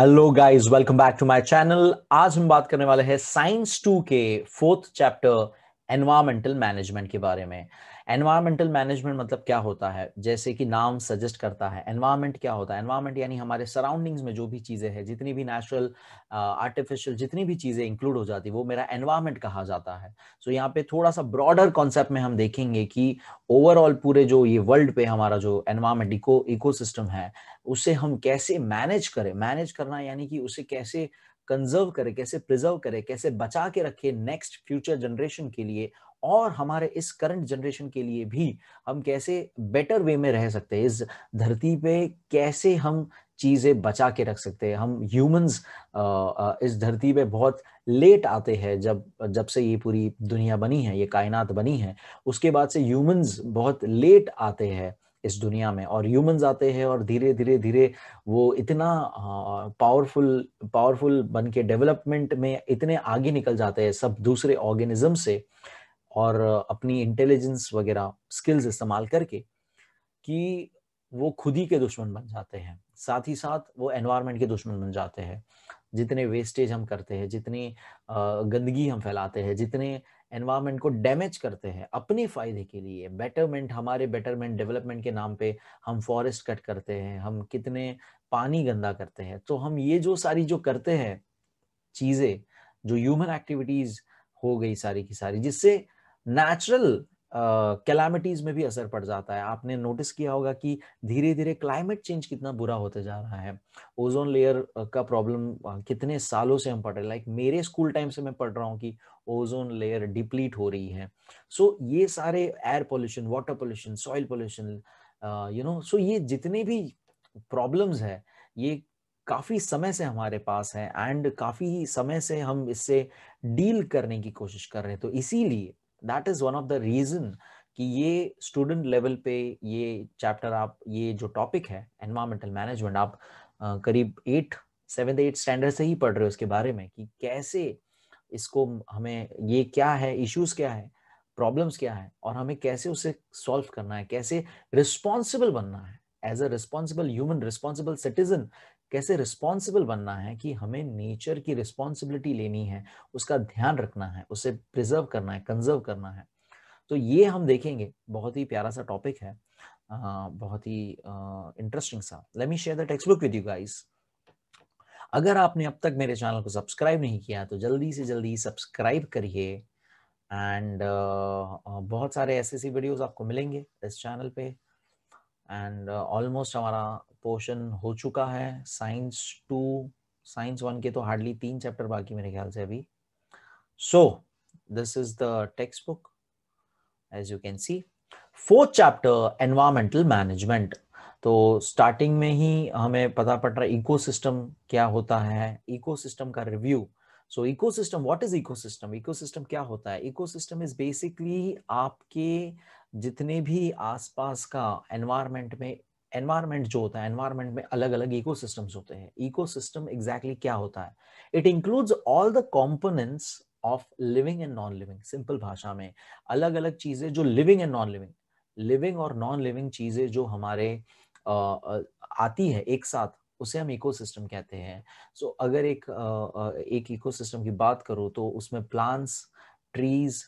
Hello guys welcome back to my channel आज हम बात करने वाले हैं साइंस टू के फोर्थ चैप्टर एनवायरमेंटल मैनेजमेंट के बारे में एनवायरमेंटल मैनेजमेंट मतलब क्या होता है जैसे कि नाम सजेस्ट करता है एनवायरमेंट क्या होता है एनवायरमेंट यानी हमारे सराउंडिंग्स में जो भी चीज़ें हैं जितनी भी नेचुरल आर्टिफिशियल जितनी भी चीज़ें इंक्लूड हो जाती वो मेरा एनवायरमेंट कहा जाता है सो so, यहाँ पे थोड़ा सा ब्रॉडर कॉन्सेप्ट में हम देखेंगे कि ओवरऑल पूरे जो ये वर्ल्ड पे हमारा जो एनवायरमेंट इको इको है उसे हम कैसे मैनेज करें मैनेज करना यानी कि उसे कैसे कंजर्व करे कैसे प्रिजर्व करे कैसे बचा के रखे नेक्स्ट फ्यूचर जनरेशन के लिए और हमारे इस करंट जनरेशन के लिए भी हम कैसे बेटर वे में रह सकते हैं इस धरती पे कैसे हम चीज़ें बचा के रख सकते हैं हम ह्यूमंस इस धरती पे बहुत लेट आते हैं जब जब से ये पूरी दुनिया बनी है ये कायनात बनी है उसके बाद से ह्यूमंस बहुत लेट आते हैं इस दुनिया में और ह्यूमंस आते हैं और धीरे धीरे धीरे वो इतना पावरफुल पावरफुल बन के डेवलपमेंट में इतने आगे निकल जाते हैं सब दूसरे ऑर्गेनिज्म से और अपनी इंटेलिजेंस वगैरह स्किल्स इस्तेमाल करके कि वो खुद ही के दुश्मन बन जाते हैं साथ ही साथ वो एनवायरनमेंट के दुश्मन बन जाते हैं जितने वेस्टेज हम करते हैं जितनी गंदगी हम फैलाते हैं जितने एनवायरनमेंट को डैमेज करते हैं अपने फायदे के लिए बेटरमेंट हमारे बेटरमेंट डेवलपमेंट के नाम पे हम फॉरेस्ट कट करते हैं हम कितने पानी गंदा करते हैं तो हम ये जो सारी जो करते हैं चीज़ें जो ह्यूमन एक्टिविटीज़ हो गई सारी की सारी जिससे नेचुरल कैलामिटीज uh, में भी असर पड़ जाता है आपने नोटिस किया होगा कि धीरे धीरे क्लाइमेट चेंज कितना बुरा होते जा रहा है ओजोन लेयर का प्रॉब्लम कितने सालों से हम पढ़ रहे हैं लाइक like मेरे स्कूल टाइम से मैं पढ़ रहा हूँ कि ओजोन लेयर डिप्लीट हो रही है सो so, ये सारे air pollution water pollution soil pollution you know so ये जितने भी प्रॉब्लम्स है ये काफ़ी समय से हमारे पास है एंड काफ़ी समय से हम इससे डील करने की कोशिश कर रहे हैं तो इसीलिए that is one of the reason कि ये स्टूडेंट लेवल पे ये चैप्टर आप ये जो टॉपिक है एनवायरमेंटल मैनेजमेंट आप करीब एट सेवन एट स्टैंडर्ड से ही पढ़ रहे हो उसके बारे में कि कैसे इसको हमें ये क्या है इश्यूज क्या है प्रॉब्लम्स क्या है और हमें कैसे उसे सॉल्व करना है कैसे रिस्पॉन्सिबल बनना है as a responsible human responsible citizen कैसे रिस्पॉन्सिबल बनना है कि हमें नेचर की रिस्पॉन्सिबिलिटी लेनी है उसका ध्यान रखना है उसे प्रिजर्व करना है कंजर्व करना है तो ये हम देखेंगे बहुत ही प्यारा सा टॉपिक है आ, बहुत ही इंटरेस्टिंग सा let me share the textbook with you guys अगर आपने अब तक मेरे चैनल को सब्सक्राइब नहीं किया तो जल्दी से जल्दी सब्सक्राइब करिए एंड बहुत सारे ऐसे ऐसी वीडियोस आपको मिलेंगे इस चैनल पे एंड ऑलमोस्ट uh, हमारा पोर्शन हो चुका है साइंस टू साइंस वन के तो हार्डली तीन चैप्टर बाकी मेरे ख्याल से अभी so this is the textbook as you can see fourth chapter environmental management तो स्टार्टिंग में ही हमें पता पड़ रहा है इको क्या होता है इको का review so ecosystem what is eco ecosystem क्या होता है इको सिस्टम इज बेसिकली आपके जितने भी आसपास का एनवायरमेंट में एनवायरमेंट जो होता है एनवायरमेंट में अलग अलग इको होते हैं इको एग्जैक्टली क्या होता है it includes all the components of living and non living सिंपल भाषा में अलग अलग चीजें जो living and non living living और नॉन लिविंग चीजें जो हमारे आ, आती है एक साथ उसे हम इकोसिस्टम कहते हैं सो so, अगर एक आ, एक इकोसिस्टम की बात करो तो उसमें प्लांट्स ट्रीज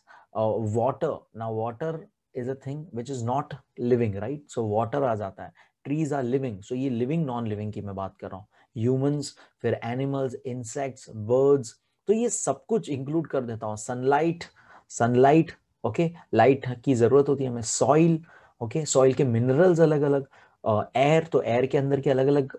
वाटर ना water is a thing which is not living right so water आ जाता है ट्रीज आर लिविंग सो ये लिविंग नॉन लिविंग की मैं बात कर रहा हूँ ह्यूमंस फिर एनिमल्स इंसेक्ट्स बर्ड्स तो ये सब कुछ इंक्लूड कर देता हूँ सनलाइट सनलाइट ओके लाइट की ज़रूरत होती है हमें सॉइल ओके सॉइल के मिनरल्स अलग अलग एयर uh, तो एयर के अंदर के अलग अलग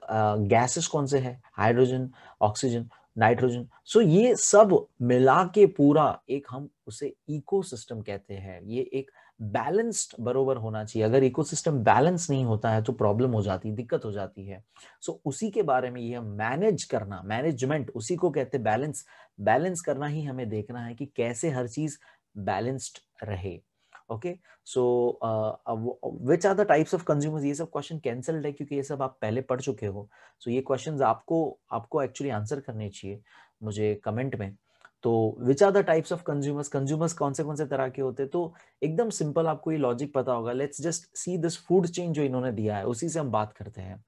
गैसेस uh, कौन से हैं हाइड्रोजन ऑक्सीजन नाइट्रोजन सो ये सब मिला के पूरा एक हम उसे इकोसिस्टम कहते हैं ये एक बैलेंस्ड बरोबर होना चाहिए अगर इकोसिस्टम बैलेंस नहीं होता है तो प्रॉब्लम हो जाती है दिक्कत हो जाती है सो so, उसी के बारे में ये मैनेज करना मैनेजमेंट उसी को कहते हैं बैलेंस बैलेंस करना ही हमें देखना है कि कैसे हर चीज बैलेंस्ड रहे okay so which are the types of consumers ये सब क्वेश्चन कैंसल्ड है क्योंकि ये सब आप पहले पढ़ चुके हो सो so, ये क्वेश्चंस आपको आपको एक्चुअली आंसर करने चाहिए मुझे कमेंट में तो which are the types of consumers consumers कौन से कौन से तरह के होते तो एकदम सिंपल आपको ये लॉजिक पता होगा let's just see this food chain जो इन्होंने दिया है उसी से हम बात करते हैं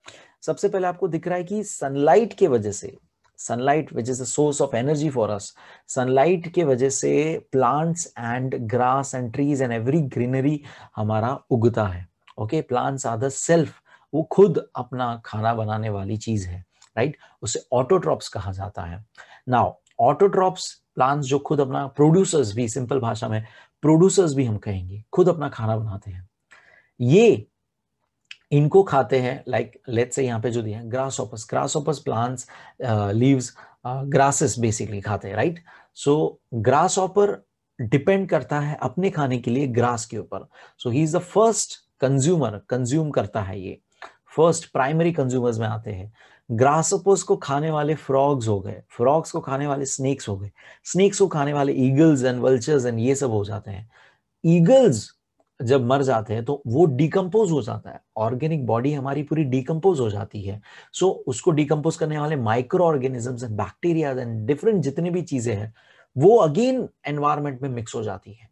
सबसे पहले आपको दिख रहा है कि सनलाइट के वजह से sunlight which is source of energy for us sunlight के वजह से plants and grass and trees and every greenery हमारा उगता है okay plants are the self वो खुद अपना खाना बनाने वाली चीज है राइट right? उसे ऑटोट्रॉप्स कहा जाता है नाउ ऑटोट्रॉप्स प्लांट्स जो खुद अपना प्रोड्यूसर्स भी सिंपल भाषा में प्रोड्यूसर्स भी हम कहेंगे खुद अपना खाना बनाते हैं ये इनको खाते हैं लाइक लेट से यहाँ पे जो दिया grasshoppers grasshoppers plants leaves grasses basically खाते हैं right so grasshopper depend करता है अपने खाने के लिए ग्रास के ऊपर so he is the first consumer consume करता है ये फर्स्ट प्राइमरी कंज्यूमर्स में आते हैं ग्रासअपर्स को खाने वाले फ्रॉग्स हो गए फ्रॉग्स को खाने वाले स्नेक्स हो गए स्नेक्स को खाने वाले ईगल्स एंड वल्चर्स एंड ये सब हो जाते हैं ईगल्स जब मर जाते हैं तो वो डिकम्पोज हो जाता है ऑर्गेनिक बॉडी हमारी पूरी डिकम्पोज हो जाती है सो so, उसको डिकम्पोज करने वाले micro organisms and bacteria and different जितनी भी चीजें हैं वो अगेन एनवायरमेंट में मिक्स हो जाती है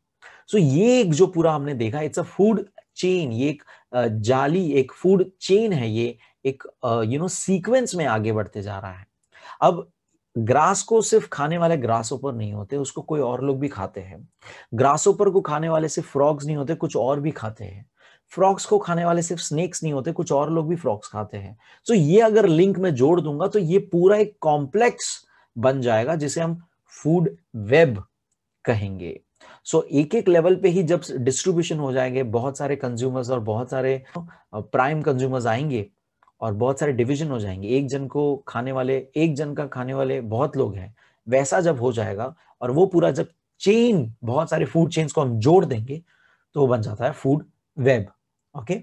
सो so, ये एक जो पूरा हमने देखा इट्स अ फूड चेन ये एक जाली एक फूड चेन है ये एक यू नो सीक्वेंस में आगे बढ़ते जा रहा है अब ग्रास को सिर्फ खाने वाले पर नहीं होते उसको कोई और लोग भी खाते हैं ग्रासोपर को खाने वाले सिर्फ फ्रॉग्स नहीं होते कुछ और भी खाते हैं फ्रॉक्स को खाने वाले सिर्फ स्नेक्स नहीं होते कुछ और लोग भी फ्रॉक्स खाते हैं तो ये अगर लिंक में जोड़ दूंगा तो ये पूरा एक कॉम्प्लेक्स बन जाएगा जिसे हम फूड वेब कहेंगे सो so, एक एक लेवल पे ही जब डिस्ट्रीब्यूशन हो जाएंगे बहुत सारे कंज्यूमर्स और बहुत सारे प्राइम कंज्यूमर्स आएंगे और बहुत सारे डिविजन हो जाएंगे एक जन को खाने वाले एक जन का खाने वाले बहुत लोग हैं वैसा जब हो जाएगा और वो पूरा जब चेन बहुत सारे फूड चेन्स को हम जोड़ देंगे तो वो बन जाता है फूड वेब ओके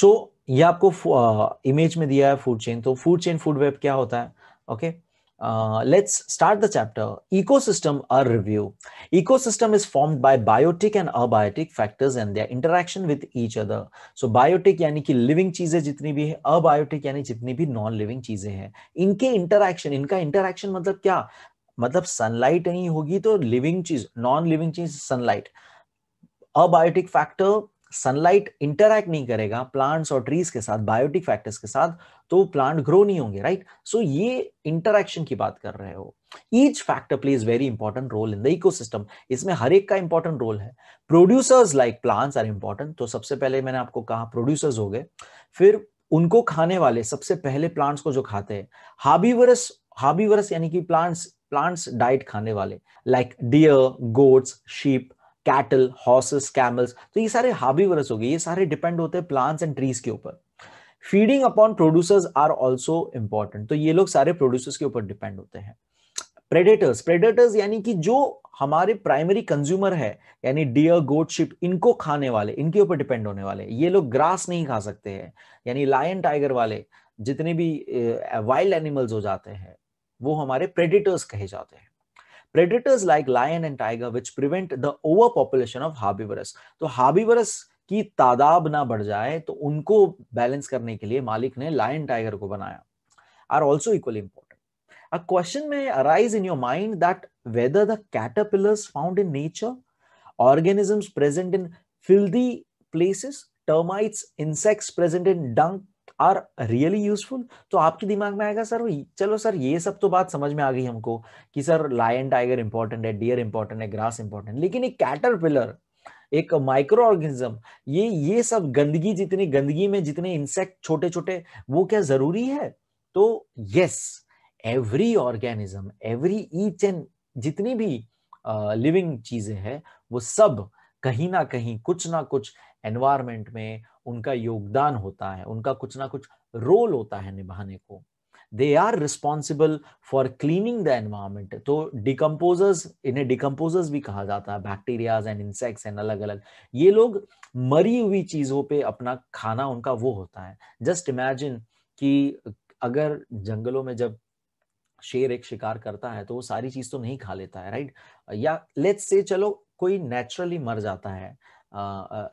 सो ये आपको इमेज में दिया है फूड चेन तो फूड चेन फूड वेब क्या होता है okay okay? Uh, let's start the chapter. Ecosystem a review. Ecosystem is formed by biotic and abiotic factors and their interaction with each other. So biotic yani ki living cheeze jitni bhi hai abiotic yani jitni bhi non living cheeze हैं inke interaction inka interaction matlab kya matlab sunlight nahi hogi to living cheese non living cheese sunlight. Abiotic factor sunlight interact नहीं करेगा plants और trees के साथ biotic factors के साथ तो plant grow नहीं होंगे राइट सो ये इंटरैक्शन की बात कर रहे हो each factor plays very important role in the ecosystem इसमें हर एक का इंपॉर्टेंट रोल है producers like plants are important तो सबसे पहले मैंने आपको कहा प्रोड्यूसर्स हो गए फिर उनको खाने वाले सबसे पहले प्लांट्स को जो खाते हैं हाबीवरस हाबीवरस यानी कि प्लांट्स प्लांट्स डाइट खाने वाले like deer goats sheep cattle horses camels तो ये सारे हाबीवरस हो गए ये सारे डिपेंड होते हैं प्लांट्स एंड ट्रीज के ऊपर feeding upon producers are also important तो ये लोग सारे प्रोड्यूसर्स के ऊपर डिपेंड होते हैं प्रेडेटर्स प्रेडेटर्स यानी कि जो हमारे प्राइमरी कंज्यूमर है यानी डियर गोट शिप इनको खाने वाले इनके ऊपर डिपेंड होने वाले ये लोग ग्रास नहीं खा सकते हैं यानी लायन टाइगर वाले जितने भी वाइल्ड एनिमल्स हो जाते हैं वो हमारे प्रेडेटर्स कहे जाते हैं predators like lion and tiger which prevent the overpopulation of herbivorous तो herbivorous की तादाद ना बढ़ जाए तो उनको बैलेंस करने के लिए मालिक ने लायन टाइगर को बनाया are also equally important a question may arise in your mind that whether the caterpillars found in nature organisms present in filthy places, termites, insects present in dung, are really useful तो आपके दिमाग में आएगा sir चलो sir ये सब तो बात समझ में आ गई हमको कि सर लायन टाइगर इंपॉर्टेंट है डियर इंपॉर्टेंट है ग्रास इंपॉर्टेंट लेकिन एक कैटरपिलर एक माइक्रो ऑर्गेनिज्म ये ये सब गंदगी जितनी गंदगी में जितने इंसेक्ट छोटे छोटे वो क्या जरूरी है तो yes every organism every each and जितनी भी लिविंग चीजें हैं वो सब कहीं ना कहीं कुछ ना कुछ एनवायरमेंट में उनका योगदान होता है उनका कुछ ना कुछ रोल होता है निभाने को they are responsible for cleaning the environment तो डिकम्पोजर्स इन्हें डिकम्पोजर्स भी कहा जाता है बैक्टीरियाज एंड इंसेक्ट्स एंड अलग अलग ये लोग मरी हुई चीजों पे अपना खाना उनका वो होता है जस्ट इमेजिन कि अगर जंगलों में जब शेर एक शिकार करता है तो वो सारी चीज तो नहीं खा लेता है राइट या लेट्स से चलो कोई नेचुरली मर जाता है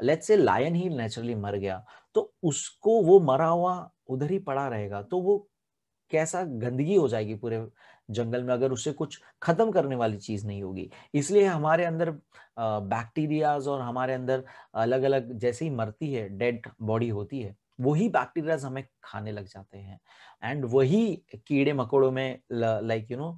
लेट से लायन ही नेचुरली मर गया तो उसको वो मरा हुआ उधर ही पड़ा रहेगा तो वो कैसा गंदगी हो जाएगी पूरे जंगल में अगर उसे कुछ खत्म करने वाली चीज नहीं होगी इसलिए हमारे अंदर बैक्टीरियाज और हमारे अंदर अलग अलग जैसे ही मरती है डेड बॉडी होती है वही बैक्टीरियाज हमें खाने लग जाते हैं एंड वही कीड़े मकोड़ों में लाइक यू नो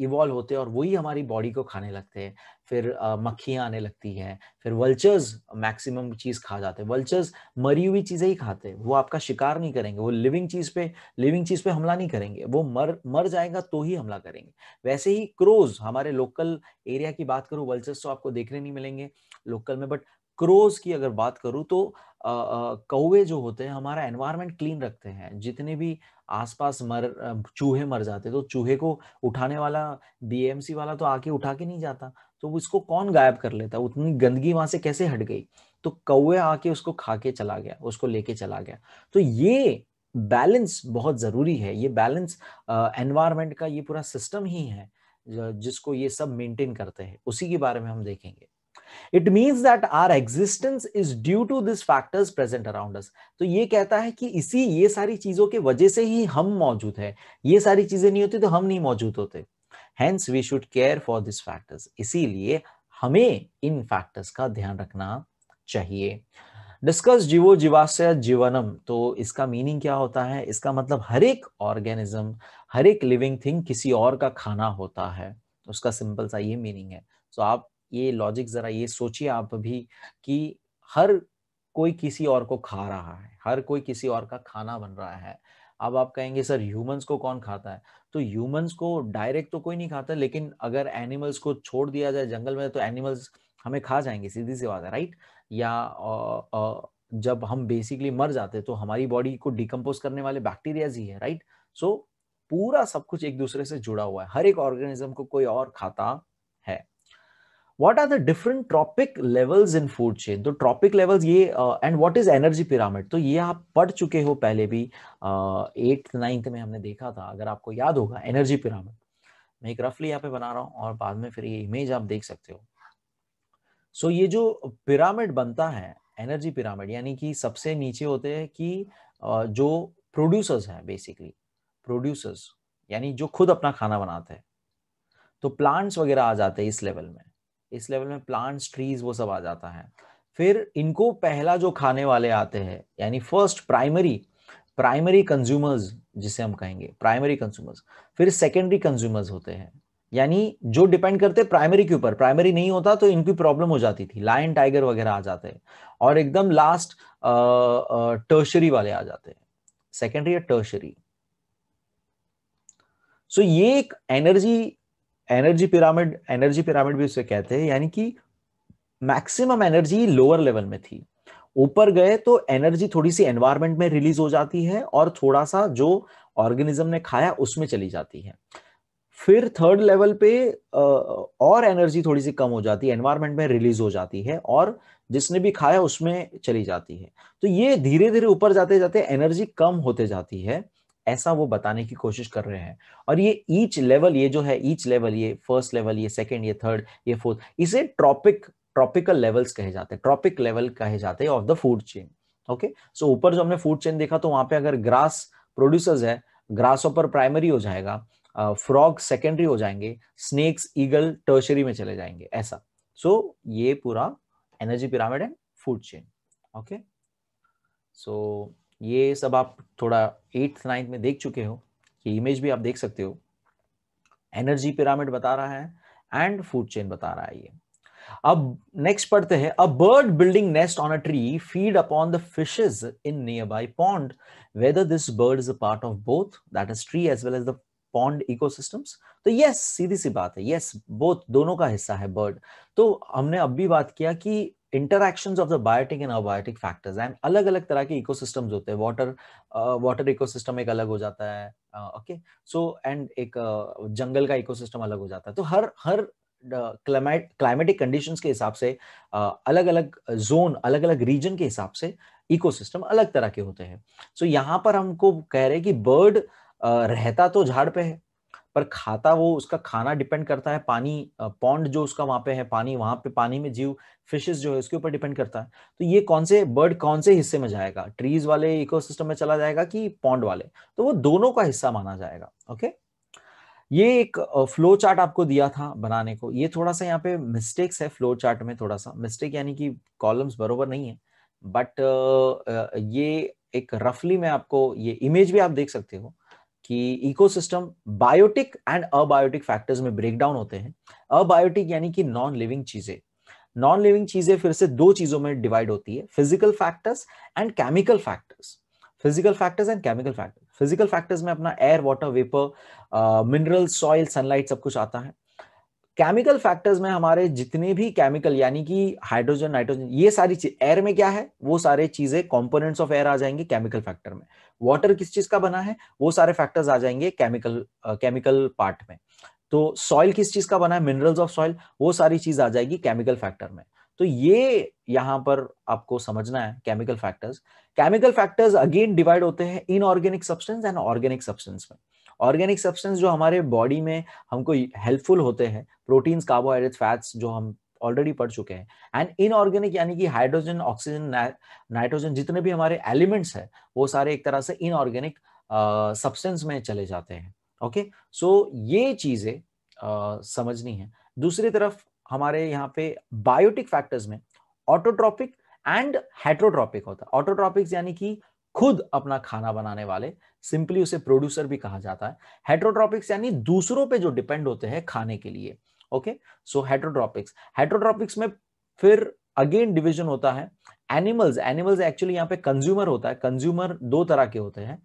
इवॉल्व होते हैं और वही हमारी बॉडी को खाने लगते हैं फिर मक्खियाँ आने लगती हैं फिर वल्चर्स मैक्सिमम चीज़ खा जाते हैं वल्चर्स मरी हुई चीज़ें ही खाते हैं वो आपका शिकार नहीं करेंगे वो लिविंग चीज़ पे लिविंग चीज़ पे हमला नहीं करेंगे वो मर मर जाएगा तो ही हमला करेंगे वैसे ही क्रोज हमारे लोकल एरिया की बात करूँ वल्चर्स तो आपको देखने नहीं मिलेंगे लोकल में बट क्रोज की अगर बात करूँ तो कौवे जो होते हैं हमारा एनवायरमेंट क्लीन रखते हैं जितने भी आसपास मर चूहे मर जाते तो चूहे को उठाने वाला बीएमसी वाला तो आके उठा के नहीं जाता तो इसको कौन गायब कर लेता उतनी गंदगी वहां से कैसे हट गई तो कौवे आके उसको खा के चला गया उसको लेके चला गया तो ये बैलेंस बहुत ज़रूरी है ये बैलेंस एनवायरमेंट का ये पूरा सिस्टम ही है जिसको ये सब मेंटेन करते हैं उसी के बारे में हम देखेंगे it means that our existence is due to this factors present around us तो ये कहता है कि इसी ये सारी चीजों के वजह से ही हम मौजूद है ये सारी चीजें नहीं होती तो हम नहीं मौजूद होते हैंस we should care for this factors इसीलिए हमें इन फैक्टर्स का ध्यान रखना चाहिए डिस्कस जीवो जीवाश्य जीवनम तो इसका मीनिंग क्या होता है इसका मतलब हर एक ऑर्गेनिज्म हर एक लिविंग थिंग किसी और का खाना होता है उसका सिंपल सा ये मीनिंग है सो so, आप ये लॉजिक जरा ये सोचिए आप भी कि हर कोई किसी और को खा रहा है हर कोई किसी और का खाना बन रहा है अब आप कहेंगे सर ह्यूमंस को कौन खाता है तो ह्यूमंस को डायरेक्ट तो कोई नहीं खाता लेकिन अगर एनिमल्स को छोड़ दिया जाए जंगल में तो एनिमल्स हमें खा जाएंगे सीधी सी बात है राइट या आ, आ, जब हम बेसिकली मर जाते तो हमारी बॉडी को डिकम्पोज करने वाले बैक्टीरियाज ही है राइट सो so, पूरा सब कुछ एक दूसरे से जुड़ा हुआ है हर एक ऑर्गेनिज्म को कोई और खाता what are the different tropic levels in food chain तो tropic levels ये and what is energy pyramid तो ये आप पढ़ चुके हो पहले भी एट्थ uh, नाइन्थ में हमने देखा था अगर आपको याद होगा एनर्जी पिरामिड मैं एक रफली यहाँ पे बना रहा हूँ और बाद में फिर ये इमेज आप देख सकते हो सो so, ये जो पिरामिड बनता है एनर्जी पिरामिड यानी कि सबसे नीचे होते हैं कि uh, जो प्रोड्यूसर्स हैं बेसिकली प्रोड्यूसर्स यानी जो खुद अपना खाना बनाते हैं तो प्लांट्स वगैरह आ जाते हैं इस लेवल में इस लेवल में प्लांट्स ट्रीज वो सब आ जाता है फिर इनको पहला जो खाने वाले आते हैं यानी फर्स्ट प्राइमरी प्राइमरी कंज्यूमर्स जिसे हम कहेंगे प्राइमरी कंज्यूमर्स फिर सेकेंडरी कंज्यूमर्स होते हैं यानी जो डिपेंड करते प्राइमरी के ऊपर प्राइमरी नहीं होता तो इनकी प्रॉब्लम हो जाती थी लायन टाइगर वगैरह आ जाते हैं और एकदम लास्ट टर्शरी वाले आ जाते हैं सेकेंडरी या टर्शरी सो so, ये एक energy energy pyramid energy pyramid भी उसे कहते हैं यानी कि मैक्सिमम एनर्जी लोअर लेवल में थी ऊपर गए तो एनर्जी थोड़ी सी एनवायरमेंट में रिलीज हो जाती है और थोड़ा सा जो ऑर्गेनिज्म ने खाया उसमें चली जाती है फिर थर्ड लेवल पे और एनर्जी थोड़ी सी कम हो जाती है एनवायरमेंट में रिलीज हो जाती है और जिसने भी खाया उसमें चली जाती है तो ये धीरे धीरे ऊपर जाते जाते एनर्जी कम होते जाती है ऐसा वो बताने की कोशिश कर रहे हैं और ये ईच लेवल ये जो है ईच लेवल ये फर्स्ट लेवल ये सेकेंड ये थर्ड ये फोर्थ इसे ट्रॉपिक ट्रॉपिकल लेवल्स कहे जाते हैं ट्रॉपिक लेवल कहे जाते हैं of the food chain okay so ऊपर जो हमने फूड चेन देखा तो वहां पे अगर ग्रास प्रोड्यूसर्स है ग्रास ऊपर प्राइमरी हो जाएगा फ्रॉग uh, सेकेंडरी हो जाएंगे स्नेक्स ईगल टर्शरी में चले जाएंगे ऐसा सो so, ये पूरा एनर्जी पिरामिड है फूड चेन ओके सो ये सब आप थोड़ा एट्थ नाइन्थ में देख चुके हो ये इमेज भी आप देख सकते हो एनर्जी पिरामिड बता रहा है एंड फूड चेन बता रहा है ये अब नेक्स्ट पढ़ते हैं a bird building nest on a tree feed upon the fishes in nearby pond whether this bird is a part of both that is tree as well as the pond ecosystems तो yes सीधी सी बात है yes both दोनों का हिस्सा है bird तो हमने अब भी बात किया कि interaction of the biotic and abiotic factors and अलग अलग तरह के इकोसिस्टम्स होते हैं वाटर वाटर इकोसिस्टम एक अलग हो जाता है ओके सो एंड एक uh, जंगल का इकोसिस्टम अलग हो जाता है तो हर हर क्लाइमेटिक कंडीशन के हिसाब से अलग अलग जोन अलग अलग रीजन के हिसाब से इकोसिस्टम अलग तरह के होते हैं सो so, यहाँ पर हमको कह रहे हैं कि बर्ड रहता तो झाड़ पे है पर खाता वो उसका खाना डिपेंड करता है पानी पॉन्ड जो उसका वहां पे है पानी वहां पे पानी में जीव फिशेस जो है उसके ऊपर डिपेंड करता है तो ये कौन से बर्ड कौन से हिस्से में जाएगा ट्रीज वाले इकोसिस्टम में चला जाएगा कि पॉन्ड वाले तो वो दोनों का हिस्सा माना जाएगा ओके ये एक फ्लो चार्ट आपको दिया था बनाने को ये थोड़ा सा यहाँ पे मिस्टेक्स है फ्लो चार्ट में थोड़ा सा मिस्टेक यानी कि कॉलम्स बरोबर नहीं है बट ये एक रफली में आपको ये इमेज भी आप देख सकते हो कि ecosystem biotic and abiotic factors में ब्रेक डाउन होते हैं अबायोटिक यानी कि नॉन लिविंग चीजें नॉन लिविंग चीजें फिर से दो चीजों में डिवाइड होती है physical factors and chemical factors physical factors and chemical factors physical factors में अपना air water vapour mineral soil sunlight सब कुछ आता है केमिकल फैक्टर्स में हमारे जितने भी केमिकल यानी कि हाइड्रोजन नाइट्रोजन ये सारी चीज एयर में क्या है वो सारे चीजें कंपोनेंट्स ऑफ एयर आ जाएंगे केमिकल फैक्टर में वाटर किस चीज का बना है वो सारे फैक्टर्स आ जाएंगे केमिकल केमिकल पार्ट में तो सॉइल किस चीज का बना है मिनरल्स ऑफ सॉइल वो सारी चीज आ जाएगी केमिकल फैक्टर में तो ये यहां पर आपको समझना है chemical factors chemical factors again divide होते हैं inorganic substance and organic substance में ऑर्गेनिक सब्सटेंस जो हमारे बॉडी में हमको हेल्पफुल होते हैं प्रोटीन्स कार्बोहाइड्रेट फैट्स जो हम ऑलरेडी पढ़ चुके हैं एंड इनऑर्गेनिक यानी कि हाइड्रोजन ऑक्सीजन नाइट्रोजन जितने भी हमारे एलिमेंट्स हैं वो सारे एक तरह से इनऑर्गेनिक सब्सटेंस में चले जाते हैं ओके okay? सो so, ये चीज़ें uh, समझनी है दूसरी तरफ हमारे यहाँ पे बायोटिक फैक्टर्स में ऑटोट्रॉपिक एंड हाइड्रोट्रॉपिक होता है ऑटोट्रॉपिक्स यानी कि खुद अपना खाना बनाने वाले सिंपली उसे प्रोड्यूसर भी कहा जाता है हेट्रोट्रॉपिक्स यानी दूसरों पे जो डिपेंड होते हैं खाने के लिए ओके सो हेट्रोट्रॉपिक्स हेट्रोट्रॉपिक्स में फिर अगेन डिविजन होता है एनिमल्स एनिमल्स एक्चुअली यहाँ पे कंज्यूमर होता है कंज्यूमर दो तरह के होते हैं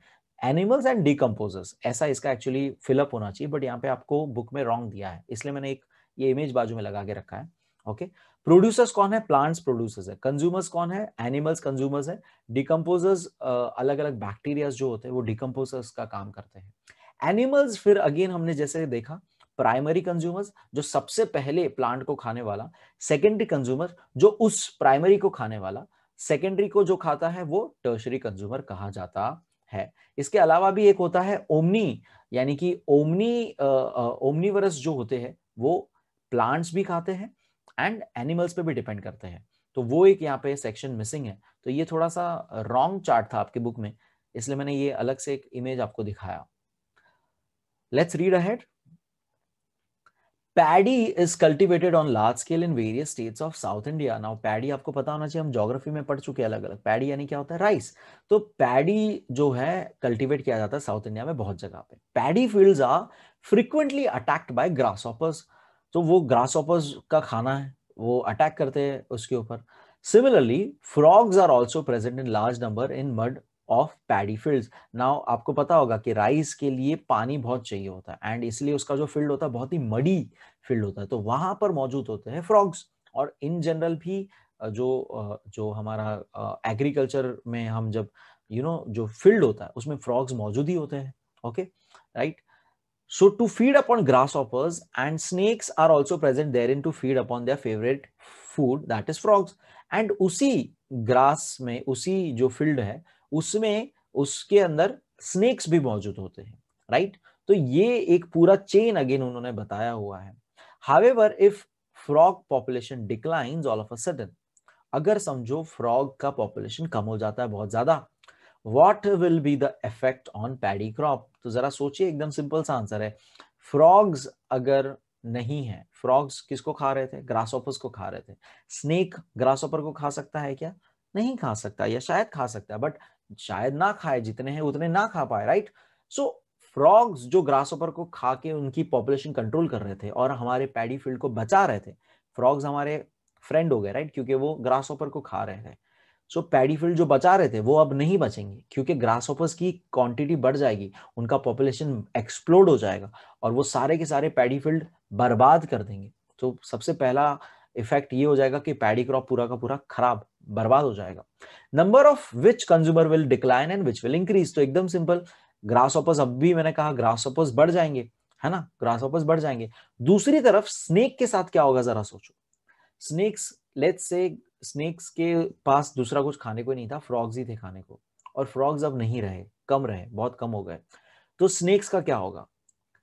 एनिमल्स एंड डिकम्पोजर्स ऐसा इसका एक्चुअली फिलअप होना चाहिए बट यहाँ पे आपको बुक में रॉन्ग दिया है इसलिए मैंने एक ये इमेज बाजू में लगा के रखा है ओके प्रोड्यूसर्स कौन है प्लांट्स प्रोड्यूसर्स है कंज्यूमर्स कौन है एनिमल्स कंज्यूमर्स है डिकम्पोजर्स अलग अलग बैक्टीरियाज जो होते हैं वो डिकम्पोजर्स का काम करते हैं एनिमल्स फिर अगेन हमने जैसे देखा प्राइमरी कंज्यूमर्स जो सबसे पहले प्लांट को खाने वाला सेकेंडरी कंज्यूमर जो उस प्राइमरी को खाने वाला सेकेंडरी को जो खाता है वो टर्शरी कंज्यूमर कहा जाता है इसके अलावा भी एक होता है ओमनी यानी कि ओमनी ओमनीवरस जो होते हैं वो प्लांट्स भी खाते हैं एंड एनिमल्स पे भी डिपेंड करते हैं तो वो एक यहाँ पे सेक्शन मिसिंग है तो ये थोड़ा सा रॉन्ग चार्ट था आपके बुक में इसलिए मैंने ये अलग से एक इमेज आपको दिखाया let's read ahead paddy is cultivated on large scale in various states of South India now paddy आपको पता होना चाहिए हम ज्योग्राफी में पढ़ चुके हैं अलग अलग पैडी यानी क्या होता है राइस तो पैडी जो है कल्टिवेट किया जाता है साउथ इंडिया में बहुत जगह पे paddy field are frequently attacked by grasshoppers तो वो ग्रास ऑपर्स का खाना है वो अटैक करते हैं उसके ऊपर similarly frogs are also present in large number in mud of paddy field now आपको पता होगा कि राइस के लिए पानी बहुत चाहिए होता है एंड इसलिए उसका जो फील्ड होता है बहुत ही मडी फील्ड होता है तो वहां पर मौजूद होते हैं फ्रॉग्स और इन जनरल भी जो जो हमारा एग्रीकल्चर में हम जब यू you नो know, जो फील्ड होता है उसमें फ्रॉग्स मौजूद ही होते हैं okay right So to feed upon grasshoppers and snakes are also present therein to feed upon their favorite food that is frogs. And उसी grass में उसी जो field है उसमें उसके अंदर snakes भी मौजूद होते हैं right? तो ये एक पूरा chain again उन्होंने बताया हुआ है However, if frog population declines all of a sudden, अगर समझो frog का population कम हो जाता है बहुत ज्यादा what will be the effect on paddy crop तो जरा सोचिए एकदम सिंपल सा आंसर है फ्रॉग्स अगर नहीं है फ्रॉग्स किसको खा रहे थे ऑफर्स को खा रहे थे स्नेक ऑफर को खा सकता है क्या नहीं खा सकता या शायद खा सकता है बट शायद ना खाए जितने हैं उतने ना खा पाए राइट सो फ्रॉग्स जो ग्रास ऑफर को खा के उनकी पॉपुलेशन कंट्रोल कर रहे थे और हमारे पैडी फील्ड को बचा रहे थे फ्रॉग्स हमारे फ्रेंड हो गए राइट क्योंकि वो ग्रास ऑफर को खा रहे थे सो पैडीफिल्ड जो बचा रहे थे वो अब नहीं बचेंगे क्योंकि ग्रास होपर्स की क्वांटिटी बढ़ जाएगी उनका पॉपुलेशन एक्सप्लोड हो जाएगा और वो सारे के सारे पैडीफिल्ड बर्बाद कर देंगे तो सबसे पहला इफेक्ट ये हो जाएगा कि पैडी क्रॉप पूरा का पूरा खराब बर्बाद हो जाएगा number of which consumer will decline and which will increase तो एकदम सिंपल ग्रास ऑपर्स अब भी मैंने कहा ग्रास ऑपर्स बढ़ जाएंगे है ना ग्रास ऑपर्स बढ़ जाएंगे दूसरी तरफ स्नेक के साथ क्या होगा जरा सोचो स्नेक्स लेट्स से स्नेक्स के पास दूसरा कुछ खाने को नहीं था फ्रॉग्स ही थे खाने को और फ्रॉग्स अब नहीं रहे कम रहे बहुत कम हो गए तो स्नेक्स का क्या होगा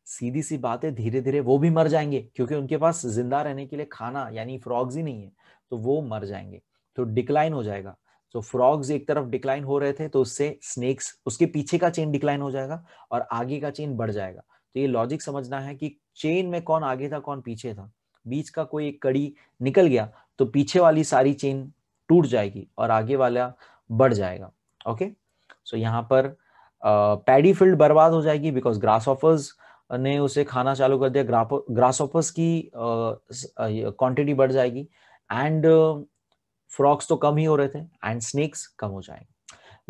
सीधी सी बात है धीरे धीरे वो भी मर जाएंगे क्योंकि उनके पास जिंदा रहने के लिए खाना यानी फ्रॉग्स ही नहीं है तो वो मर जाएंगे तो डिक्लाइन हो जाएगा तो फ्रॉग्स एक तरफ डिक्लाइन हो रहे थे तो उससे स्नेक्स उसके पीछे का चेन डिक्लाइन हो जाएगा और आगे का चेन बढ़ जाएगा तो ये लॉजिक समझना है कि चेन में कौन आगे था कौन पीछे था बीच का कोई एक कड़ी निकल गया तो पीछे वाली सारी चेन टूट जाएगी और आगे वाला बढ़ जाएगा ओके सो यहाँ पर पैडी फील्ड बर्बाद हो जाएगी बिकॉज ग्रास ऑफर्स ने उसे खाना चालू कर दिया ग्रास ऑफर्स की क्वांटिटी बढ़ जाएगी एंड फ्रॉक्स तो कम ही हो रहे थे एंड स्नेक्स कम हो जाएंगे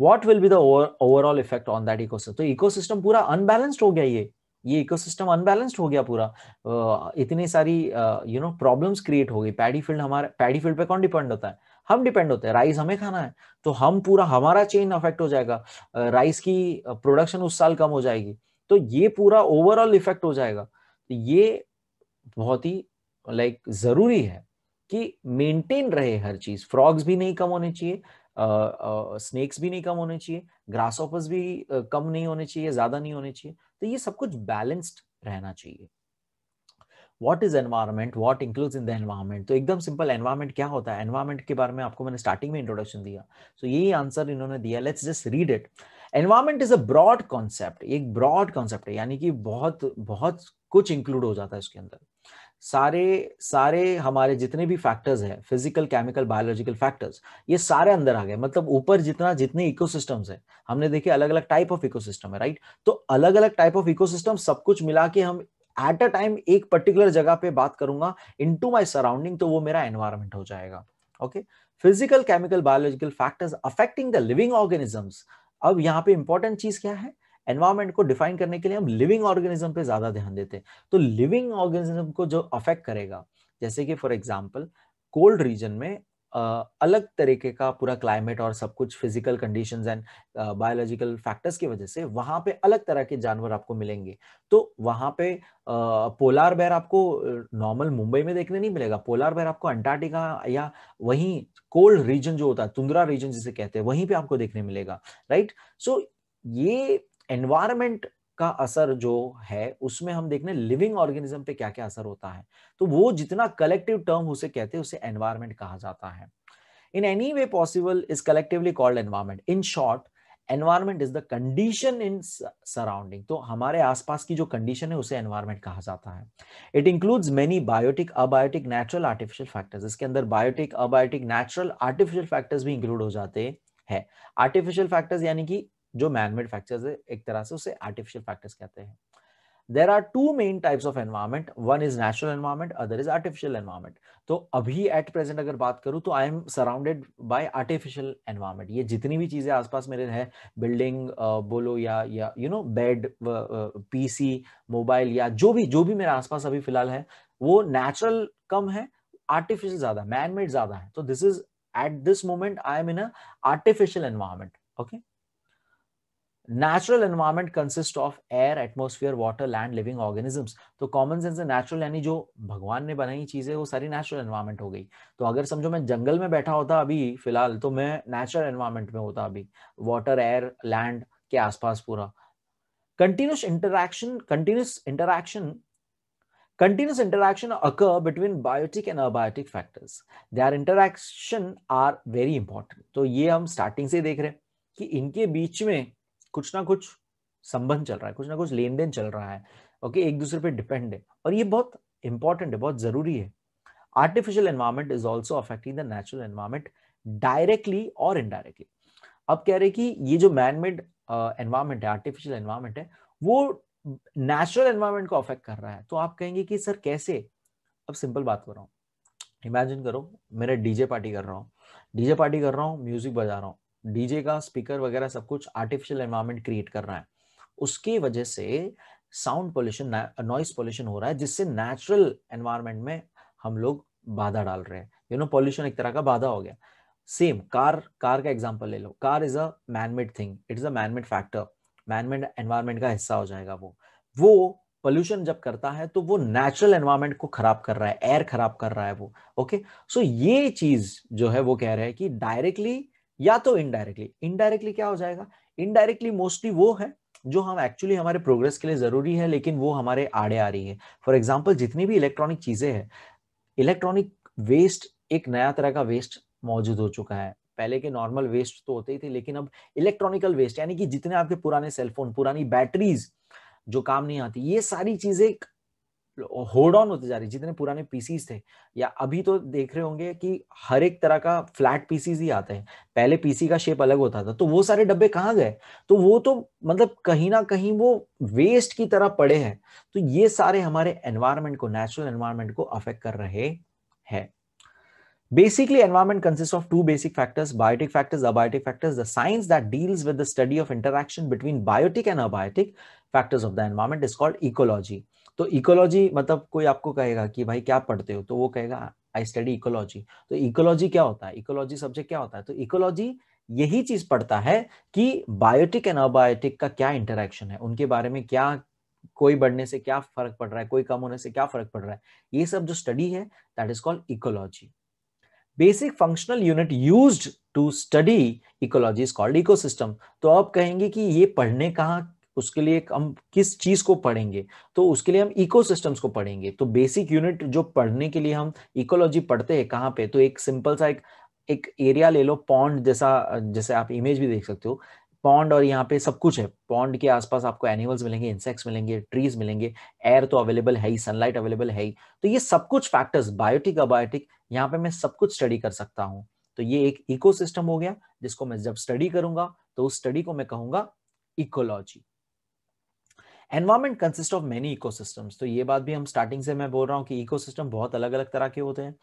what will be the overall effect on that ecosystem तो इकोसिस्टम पूरा अनबैलेंस्ड हो गया ये ये इकोसिस्टम अनबैलेंस्ड हो गया पूरा इतनी सारी यू नो प्रॉब्लम्स क्रिएट हो गई पैडी फील्ड हमारा पैडी फील्ड पे कौन डिपेंड होता है हम डिपेंड होते हैं राइस हमें खाना है तो हम पूरा हमारा चेन अफेक्ट हो जाएगा राइस की प्रोडक्शन उस साल कम हो जाएगी तो ये पूरा ओवरऑल इफेक्ट हो जाएगा तो ये बहुत ही लाइक like, जरूरी है कि मेंटेन रहे हर चीज फ्रॉग्स भी नहीं कम होने चाहिए स्नेक्स भी नहीं कम होने चाहिए ग्रास ऑफर्स भी कम नहीं होने चाहिए ज्यादा नहीं होने चाहिए तो ये सब कुछ बैलेंस्ड रहना चाहिए what is environment what include in the environment तो एकदम सिंपल एनवायरमेंट क्या होता है एनवायरमेंट के बारे में आपको मैंने स्टार्टिंग में इंट्रोडक्शन दिया सो so, यही आंसर इन्होंने दिया let's just read it environment is a broad concept एक ब्रॉड कॉन्सेप्ट है यानी कि बहुत बहुत कुछ इंक्लूड हो जाता है इसके अंदर सारे सारे हमारे जितने भी फैक्टर्स हैं फिजिकल केमिकल बायोलॉजिकल फैक्टर्स ये सारे अंदर आ गए मतलब ऊपर जितना जितने इकोसिस्टम्स हैं हमने देखे अलग अलग टाइप ऑफ इकोसिस्टम है राइट तो अलग अलग टाइप ऑफ इकोसिस्टम सब कुछ मिला के हम एट अ टाइम एक पर्टिकुलर जगह पे बात करूंगा इन टू माई सराउंडिंग तो वो मेरा एनवायरमेंट हो जाएगा okay physical chemical biological factors affecting the living organisms अब यहाँ पे इंपॉर्टेंट चीज क्या है एनवायरमेंट को डिफाइन करने के लिए हम लिविंग ऑर्गेनिज्म पे ज्यादा ध्यान देते हैं तो लिविंग ऑर्गेनिज्म को जो अफेक्ट करेगा जैसे कि फॉर एग्जाम्पल कोल्ड रीजन में Uh, अलग तरीके का पूरा क्लाइमेट और सब कुछ physical conditions and biological factors की वजह से वहां पे अलग तरह के जानवर आपको मिलेंगे तो वहां पे पोलार बैर आपको नॉर्मल मुंबई में देखने नहीं मिलेगा पोलार बैर आपको अंटार्कटिका या वहीं कोल्ड रीजन जो होता है तुंद्रा रीजन जिसे कहते हैं वहीं पे आपको देखने मिलेगा राइट सो so, ये एनवायरमेंट का असर जो है उसमें हम देखने लिविंग ऑर्गेनिज्म पे क्या क्या असर होता है तो वो जितना कलेक्टिव टर्म उसे कहते हैं उसे एनवायरमेंट कहा जाता है in any way possible is collectively called environment in short environment is the condition in surrounding तो हमारे आसपास की जो कंडीशन है उसे एनवायरमेंट कहा जाता है it includes many biotic abiotic natural artificial factors इसके अंदर biotic abiotic natural artificial factors भी इंक्लूड हो जाते हैं आर्टिफिशियल फैक्टर्स यानी कि जो मैनमेड फैक्टर्स है एक तरह से उसे आर्टिफिशियल फैक्टर्स कहते हैं there are two main types of environment one is natural environment other is artificial environment तो अभी एट प्रेजेंट अगर बात करूं तो I am surrounded by artificial environment ये जितनी भी चीजें आसपास मेरे है बिल्डिंग बोलो या या you know bed PC mobile या जो भी जो भी मेरे आसपास अभी फिलहाल है वो नेचुरल कम है आर्टिफिशियल ज्यादा मैनमेड ज्यादा है तो this is at this moment I am in artificial environment okay natural environment consist of air atmosphere water land living organisms तो कॉमन सेंस नेचुरल यानी जो भगवान ने बनाई चीजें वो सारी नेचुरल एनवायरमेंट हो गई तो अगर समझो मैं जंगल में बैठा होता अभी फिलहाल तो मैं नेचुरल एनवायरमेंट में होता अभी वाटर एयर लैंड के आसपास पूरा continuous interaction continuous interaction continuous interaction occur between biotic and abiotic factors their interaction are very important तो ये हम starting से देख रहे हैं कि इनके बीच में कुछ ना कुछ संबंध चल रहा है कुछ ना कुछ लेन देन चल रहा है ओके एक दूसरे पे डिपेंड है और ये बहुत इंपॉर्टेंट है बहुत जरूरी है artificial environment is also affecting the natural environment directly और इनडायरेक्टली अब कह रहे कि ये जो मैनमेड एनवायरमेंट uh, है आर्टिफिशियल एनवायरमेंट है वो नेचुरल एनवायरमेंट को अफेक्ट कर रहा है तो आप कहेंगे कि सर कैसे अब सिंपल बात कर रहा हूँ इमेजिन करो मेरा डीजे पार्टी कर रहा हूँ डीजे पार्टी कर रहा हूँ म्यूजिक बजा रहा हूँ डीजे का स्पीकर वगैरह सब कुछ आर्टिफिशियल एनवायरमेंट क्रिएट कर रहा है उसकी वजह से साउंड पोल्यूशन नॉइस पोल्यूशन हो रहा है जिससे नेचुरल एनवायरमेंट में हम लोग बाधा डाल रहे हैं यू नो पॉल्यूशन एक तरह का बाधा हो गया सेम कार कार का एग्जाम्पल ले लो car is a manmade thing it is a manmade factor manmade environment का हिस्सा हो जाएगा वो वो पोल्यूशन जब करता है तो वो नेचुरल एनवायरमेंट को खराब कर रहा है एयर खराब कर रहा है वो ओके okay? सो so, ये चीज जो है वो कह रहे हैं कि डायरेक्टली या तो इनडायरेक्टली इनडायरेक्टली क्या हो जाएगा इनडायरेक्टली मोस्टली वो है जो हम एक्चुअली हमारे प्रोग्रेस के लिए जरूरी है लेकिन वो हमारे आड़े आ रही है फॉर एग्जाम्पल जितनी भी इलेक्ट्रॉनिक चीजें हैं इलेक्ट्रॉनिक वेस्ट एक नया तरह का वेस्ट मौजूद हो चुका है पहले के नॉर्मल वेस्ट तो होते ही थे लेकिन अब इलेक्ट्रॉनिकल वेस्ट यानी कि जितने आपके पुराने सेलफोन पुरानी बैटरीज जो काम नहीं आती ये सारी चीजें होल्ड ऑन होते जा रही जितने पुराने पीसीज थे या अभी तो देख रहे होंगे कि हर एक तरह का फ्लैट पीसीज ही आते हैं पहले पीसी का शेप अलग होता था तो वो सारे डब्बे कहाँ गए तो वो तो मतलब कहीं ना कहीं वो वेस्ट की तरह पड़े हैं तो ये सारे हमारे एनवायरमेंट को नेचुरल एनवायरमेंट को अफेक्ट कर रहे हैं Basically, environment consists of two basic factors, biotic factors, abiotic factors. The science that deals with the study of interaction between biotic and abiotic factors of the environment is called ecology. तो ecology मतलब कोई आपको कहेगा कि भाई क्या पढ़ते हो तो वो कहेगा आई स्टडी इकोलॉजी तो इकोलॉजी क्या होता है इकोलॉजी सब्जेक्ट क्या होता है तो इकोलॉजी यही चीज पढ़ता है कि बायोटिक एंड अबायोटिक का क्या इंटरेक्शन है उनके बारे में क्या कोई बढ़ने से क्या फर्क पड़ रहा है कोई कम होने से क्या फर्क पड़ रहा है ये सब जो स्टडी है that is called ecology basic functional unit used to study ecology is called ecosystem तो आप कहेंगे कि ये पढ़ने कहा उसके लिए हम किस चीज को पढ़ेंगे तो उसके लिए हम इकोसिस्टम्स को पढ़ेंगे तो बेसिक यूनिट जो पढ़ने के लिए हम इकोलॉजी पढ़ते हैं कहाँ पे तो एक सिंपल सा एक एक एरिया ले लो पॉन्ड जैसा जैसे आप इमेज भी देख सकते हो पॉन्ड और यहाँ पे सब कुछ है पॉन्ड के आसपास आपको एनिमल्स मिलेंगे इंसेक्ट्स मिलेंगे ट्रीज मिलेंगे एयर तो अवेलेबल है ही सनलाइट अवेलेबल है ही तो ये सब कुछ फैक्टर्स बायोटिक अबायोटिक यहाँ पे मैं सब कुछ स्टडी कर सकता हूँ तो ये एक इकोसिस्टम हो गया जिसको मैं जब स्टडी करूंगा तो उस स्टडी को मैं कहूंगा ecology environment consist of many ecosystems तो ये बात भी हम स्टार्टिंग से मैं बोल रहा हूँ कि इकोसिस्टम बहुत अलग अलग तरह के होते हैं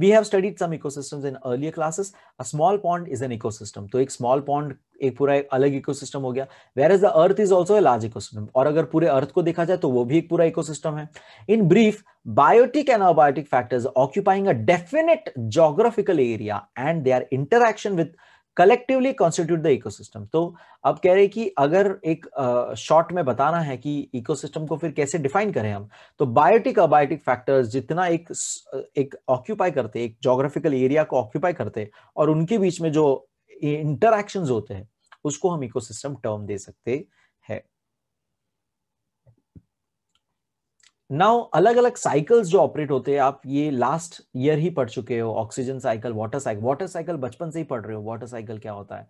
we have studied some ecosystems in earlier classes a small pond is an ecosystem तो एक स्मॉल पॉन्ड एक पूरा एक अलग इकोसिस्टम हो गया where is the earth is also a large ecosystem और अगर पूरे अर्थ को देखा जाए तो वो भी एक पूरा इकोसिस्टम है in brief biotic and abiotic factors occupying a definite geographical area and their interaction with collectively constitute the ecosystem तो अब कह रहे हैं कि अगर एक शॉर्ट में बताना है कि इकोसिस्टम को फिर कैसे डिफाइन करें हम तो बायोटिक अबायोटिक फैक्टर्स जितना एक एक ऑक्यूपाई करते एक जोग्राफिकल एरिया को ऑक्यूपाई करते और उनके बीच में जो इंटरक्शन होते हैं उसको हम इकोसिस्टम टर्म दे सकते नाउ अलग अलग साइकिल्स जो ऑपरेट होते हैं आप ये लास्ट ईयर ही पढ़ चुके हो oxygen cycle water cycle water cycle बचपन से ही पढ़ रहे हो वाटर साइकिल क्या होता है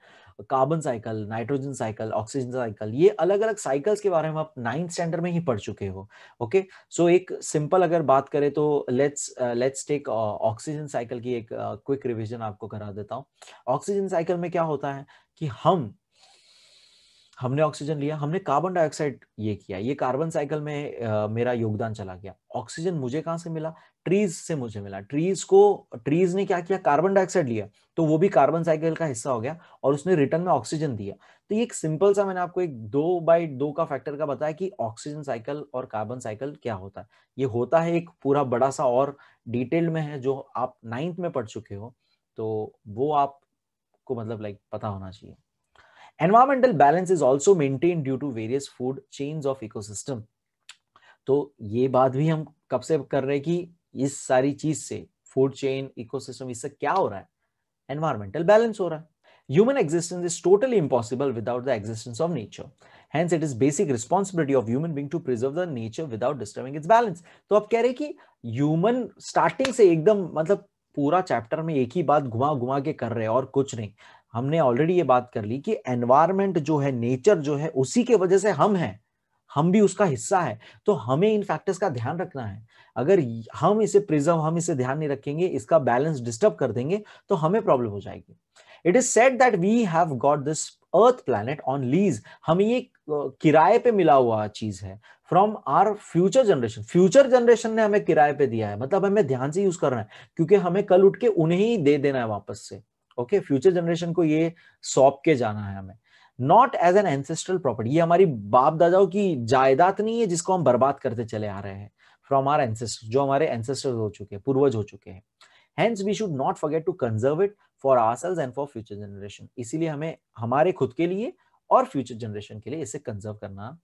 carbon cycle nitrogen cycle oxygen cycle ये अलग अलग साइकिल्स के बारे में आप नाइन्थ स्टैंडर्ड में ही पढ़ चुके हो ओके okay? सो so, एक सिंपल अगर बात करें तो let's let's take oxygen cycle की एक क्विक uh, रिविजन आपको करा देता हूँ ऑक्सीजन साइकिल में क्या होता है कि हम हमने ऑक्सीजन लिया हमने कार्बन डाइऑक्साइड ये किया ये कार्बन साइकिल में आ, मेरा योगदान चला गया ऑक्सीजन मुझे कहां से मिला ट्रीज से मुझे मिला ट्रीज को ट्रीज ने क्या किया कार्बन डाइऑक्साइड लिया तो वो भी कार्बन साइकिल का हिस्सा हो गया और उसने रिटर्न में ऑक्सीजन दिया तो ये एक सिंपल सा मैंने आपको एक दो बाई दो का फैक्टर का बताया कि ऑक्सीजन साइकिल और कार्बन साइकिल क्या होता है ये होता है एक पूरा बड़ा सा और डिटेल में है जो आप नाइन्थ में पढ़ चुके हो तो वो आपको मतलब लाइक पता होना चाहिए environmental balance is also maintain due to various food chains of ecosystem तो ये बात भी हम कब से कर रहे हैं कि इस सारी चीज से फूड चेन इकोसिस्टम इससे क्या हो रहा है एनवायरमेंटल बैलेंस हो रहा है human existence is totally impossible without the existence of nature hence it is basic responsibility of human being to preserve the nature without disturbing its balance तो आप कह रहे हैं कि ह्यूमन स्टार्टिंग से एकदम मतलब पूरा चैप्टर में एक ही बात घुमा घुमा के कर रहे हैं और कुछ नहीं हमने ऑलरेडी ये बात कर ली कि एनवायरमेंट जो है नेचर जो है उसी के वजह से हम हैं हम भी उसका हिस्सा है तो हमें इन फैक्टर्स का ध्यान रखना है अगर हम इसे प्रिजर्व हम इसे ध्यान नहीं रखेंगे इसका बैलेंस डिस्टर्ब कर देंगे तो हमें प्रॉब्लम हो जाएगी it is said that we have got this earth planet on lease हमें ये किराए पे मिला हुआ चीज है from our future generation future generation ने हमें किराए पे दिया है मतलब हमें ध्यान से यूज करना है क्योंकि हमें कल उठ के उन्हें ही दे देना है वापस से ओके फ्यूचर जनरेशन को ये सौंप के जाना है हमें not as an ancestral property ये हमारी बाप दादाओं की जायदाद नहीं है जिसको हम बर्बाद करते चले आ रहे हैं फ्रॉम आर एंसेस्टर जो हमारे एंसेस्टर हो चुके हैं पूर्वज हो चुके हैं hence we should not forget to conserve it for ourselves and for future generation इसीलिए हमें हमारे खुद के लिए और फ्यूचर जनरेशन के लिए इसे कंजर्व करना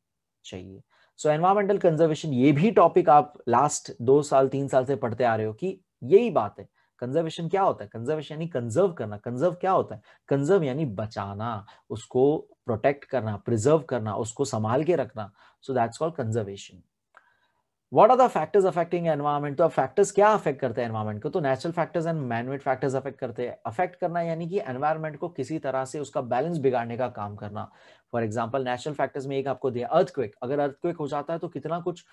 चाहिए सो एनवायरमेंटल कंजर्वेशन ये भी टॉपिक आप लास्ट दो साल तीन साल से पढ़ते आ रहे हो कि यही बात है कंजर्वेशन क्या होता है कंजर्वेशन यानी कंजर्व करना कंजर्व क्या होता है कंजर्व यानी बचाना उसको प्रोटेक्ट करना प्रिजर्व करना उसको संभाल के रखना so that's called conservation what are the factors affecting environment तो फैक्टर्स क्या अफेक्ट करते हैं एनवायरमेंट को तो natural factors and manmade factors affect करते हैं अफेक्ट करना यानी कि एनवायरमेंट को किसी तरह से उसका बैलेंस बिगाड़ने का काम करना फॉर एग्जाम्पल नेचुरल फैक्टर्स में एक आपको दिया अर्थक्वेक अगर अर्थक्वेक हो जाता है तो कितना कुछ चेंज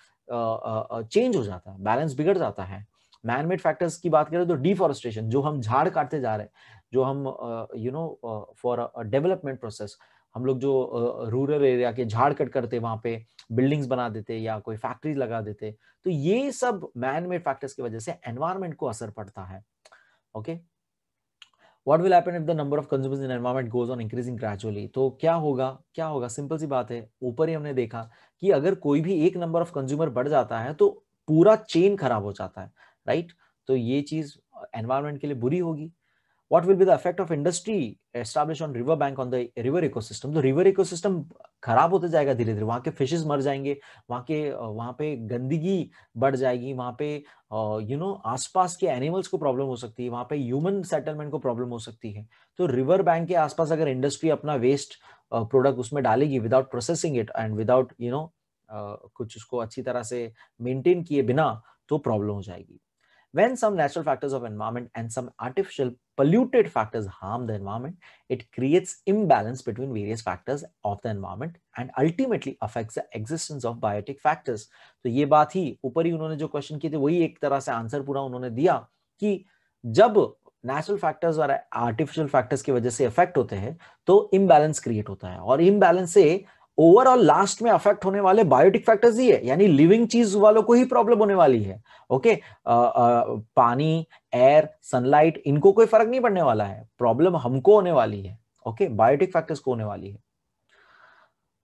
uh, uh, uh, हो जाता है बैलेंस बिगड़ जाता है मैनमेड फैक्टर्स की बात करें तो डिफोरेस्टेशन जो हम झाड़ काटते जा रहे हैं जो हम you know for development process हम लोग जो रूरल एरिया के झाड़ कट करते वहां पे बिल्डिंग्स बना देते या कोई फैक्ट्रीज लगा देते तो ये सब मैन मेड फैक्टर्स की वजह से एनवायरमेंट को असर पड़ता है okay what will happen if the number of consumers in environment goes on increasing gradually तो क्या होगा क्या होगा सिंपल सी बात है ऊपर ही हमने देखा कि अगर कोई भी एक नंबर ऑफ कंज्यूमर बढ़ जाता है तो पूरा चेन खराब हो जाता है राइट तो ये चीज एनवायरमेंट uh, के लिए बुरी होगी what will be the the of industry establish on river bank on the river ecosystem तो रिवर इको सिस्टम खराब होते जाएगा धीरे धीरे वहाँ के फिशेज मर जाएंगे वहाँ के uh, वहाँ पे गंदगी बढ़ जाएगी वहाँ पे यू uh, नो आसपास के एनिमल्स को प्रॉब्लम हो सकती है वहाँ पे ह्यूमन सेटलमेंट को प्रॉब्लम हो सकती है तो रिवर बैंक के आसपास अगर इंडस्ट्री अपना वेस्ट प्रोडक्ट उसमें डालेगी without processing it and without you know कुछ उसको अच्छी तरह से मेंटेन किए बिना तो प्रॉब्लम हो जाएगी When some natural factors of environment and some artificial polluted factors harm the environment, it creates imbalance between various factors of the environment and ultimately affects the existence of biotic factors. so ye baat hi upar hi unhone jo question kiye the wahi ek tarah se answer pura unhone diya ki jab natural factors और artificial factors की वजह से effect होते हैं तो imbalance create होता है और इम्बैलेंस से ओवरऑल लास्ट में अफेक्ट होने वाले बायोटिक फैक्टर्स ही है यानी लिविंग चीज वालों को ही प्रॉब्लम होने वाली है ओके okay? पानी एयर सनलाइट इनको कोई फर्क नहीं पड़ने वाला है प्रॉब्लम हमको होने वाली है ओके बायोटिक फैक्टर्स को होने वाली है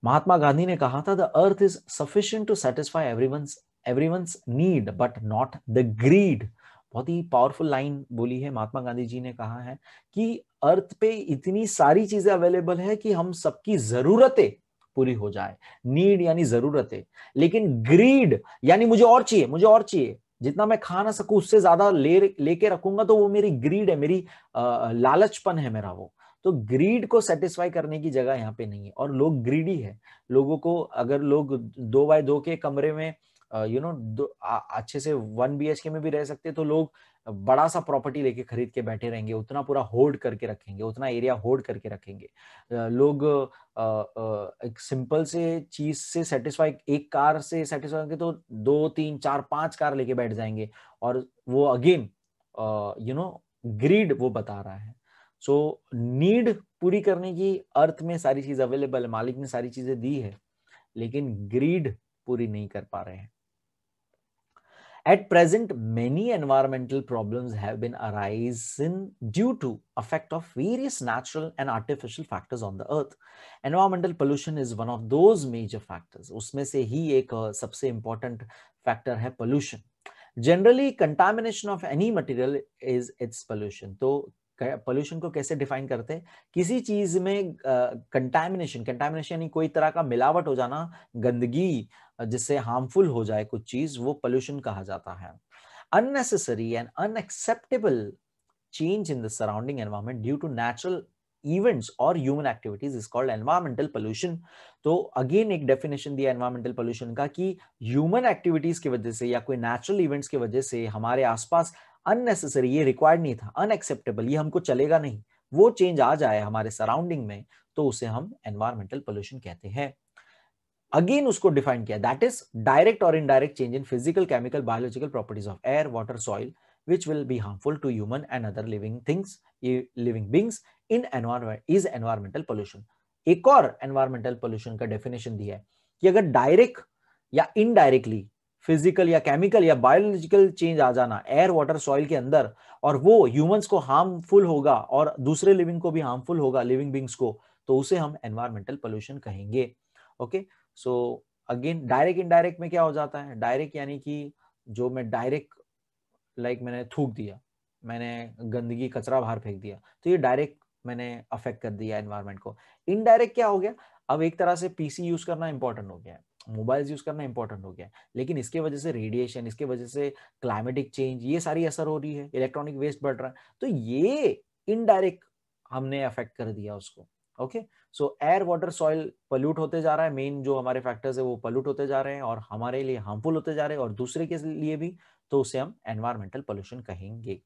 महात्मा गांधी ने कहा था the earth is sufficient to satisfy everyone's everyone's need but not the greed बहुत ही पावरफुल लाइन बोली है महात्मा गांधी जी ने कहा है कि अर्थ पे इतनी सारी चीजें अवेलेबल है कि हम सबकी जरूरतें पूरी हो जाए नीड यानी जरूरत है लेकिन ग्रीड यानी मुझे और चाहिए मुझे और चाहिए जितना मैं खा ना सकूं उससे ज्यादा ले लेके रखूंगा तो वो मेरी ग्रीड है मेरी लालचपन है मेरा वो तो ग्रीड को सेटिस्फाई करने की जगह यहाँ पे नहीं है और लोग ग्रीडी है लोगों को अगर लोग दो बाय दो के कमरे में यू नो अच्छे से वन बी में भी रह सकते तो लोग बड़ा सा प्रॉपर्टी लेके खरीद के बैठे रहेंगे उतना पूरा होल्ड करके रखेंगे उतना एरिया होल्ड करके रखेंगे लोग आ, आ, एक सिंपल से चीज से सेटिस्फाई एक कार से सेटिस्फाई होंगे तो दो तीन चार पांच कार लेके बैठ जाएंगे और वो अगेन यू नो ग्रीड वो बता रहा है सो so, नीड पूरी करने की अर्थ में सारी चीज अवेलेबल है मालिक ने सारी चीजें दी है लेकिन ग्रीड पूरी नहीं कर पा रहे हैं At present, many environmental problems have been arising due to effect of various natural and artificial factors on the earth. Environmental pollution is one of those major factors. Usme se hi ek sabse important factor hai pollution. Generally, contamination of any material is its pollution. So pollution को कैसे define करते हैं किसी चीज में contamination contamination यानी कोई तरह का मिलावट हो जाना गंदगी जिससे हार्मफुल हो जाए कुछ चीज वो पोल्यूशन कहा जाता है unnecessary and unacceptable change in the surrounding environment due to natural events और human activities is called environmental pollution तो अगेन एक डेफिनेशन दिया एनवायरमेंटल पोल्यूशन का कि ह्यूमन एक्टिविटीज की वजह से या कोई नेचुरल इवेंट्स की वजह से हमारे आसपास अननेसेसरी ये रिक्वायर्ड नहीं था अनएक्सेप्टेबल ये हमको चलेगा नहीं वो चेंज आ जाए हमारे सराउंडिंग में तो उसे हम एनवायरमेंटल पोल्यूशन कहते हैं अगेन उसको डिफाइन किया दैट इज डायरेक्ट और indirect change in physical chemical biological properties of air water soil which will be harmful to human and other living things living beings in environment is environmental pollution एक और environmental pollution का definition दिया है कि अगर direct या indirectly physical या chemical या बायोलॉजिकल चेंज आ जाना एयर वाटर सॉइल के अंदर और वो ह्यूमंस को हार्मफुल होगा और दूसरे लिविंग को भी हार्मफुल होगा लिविंग बींग्स को तो उसे हम एनवायरमेंटल पोल्यूशन कहेंगे okay so again direct indirect में क्या हो जाता है डायरेक्ट यानी कि जो मैं डायरेक्ट लाइक like मैंने थूक दिया मैंने गंदगी कचरा बाहर फेंक दिया तो ये डायरेक्ट मैंने अफेक्ट कर दिया एनवायरमेंट को इनडायरेक्ट क्या हो गया अब एक तरह से पीसी यूज करना इंपॉर्टेंट हो गया है मोबाइल्स यूज करना इंपॉर्टेंट हो गया है लेकिन इसके वजह से रेडिएशन इसके वजह से क्लाइमेटिक चेंज ये सारी असर हो रही है इलेक्ट्रॉनिक वेस्ट बढ़ रहा है तो ये इनडायरेक्ट हमने अफेक्ट कर दिया उसको okay so air water soil pollute होते जा रहा है मेन जो हमारे फैक्टर्स है वो पल्यूट होते जा रहे हैं और हमारे लिए हार्मफुल होते जा रहे हैं और दूसरे के लिए भी तो उसे हम एनवायरमेंटल पोल्यूशन कहेंगे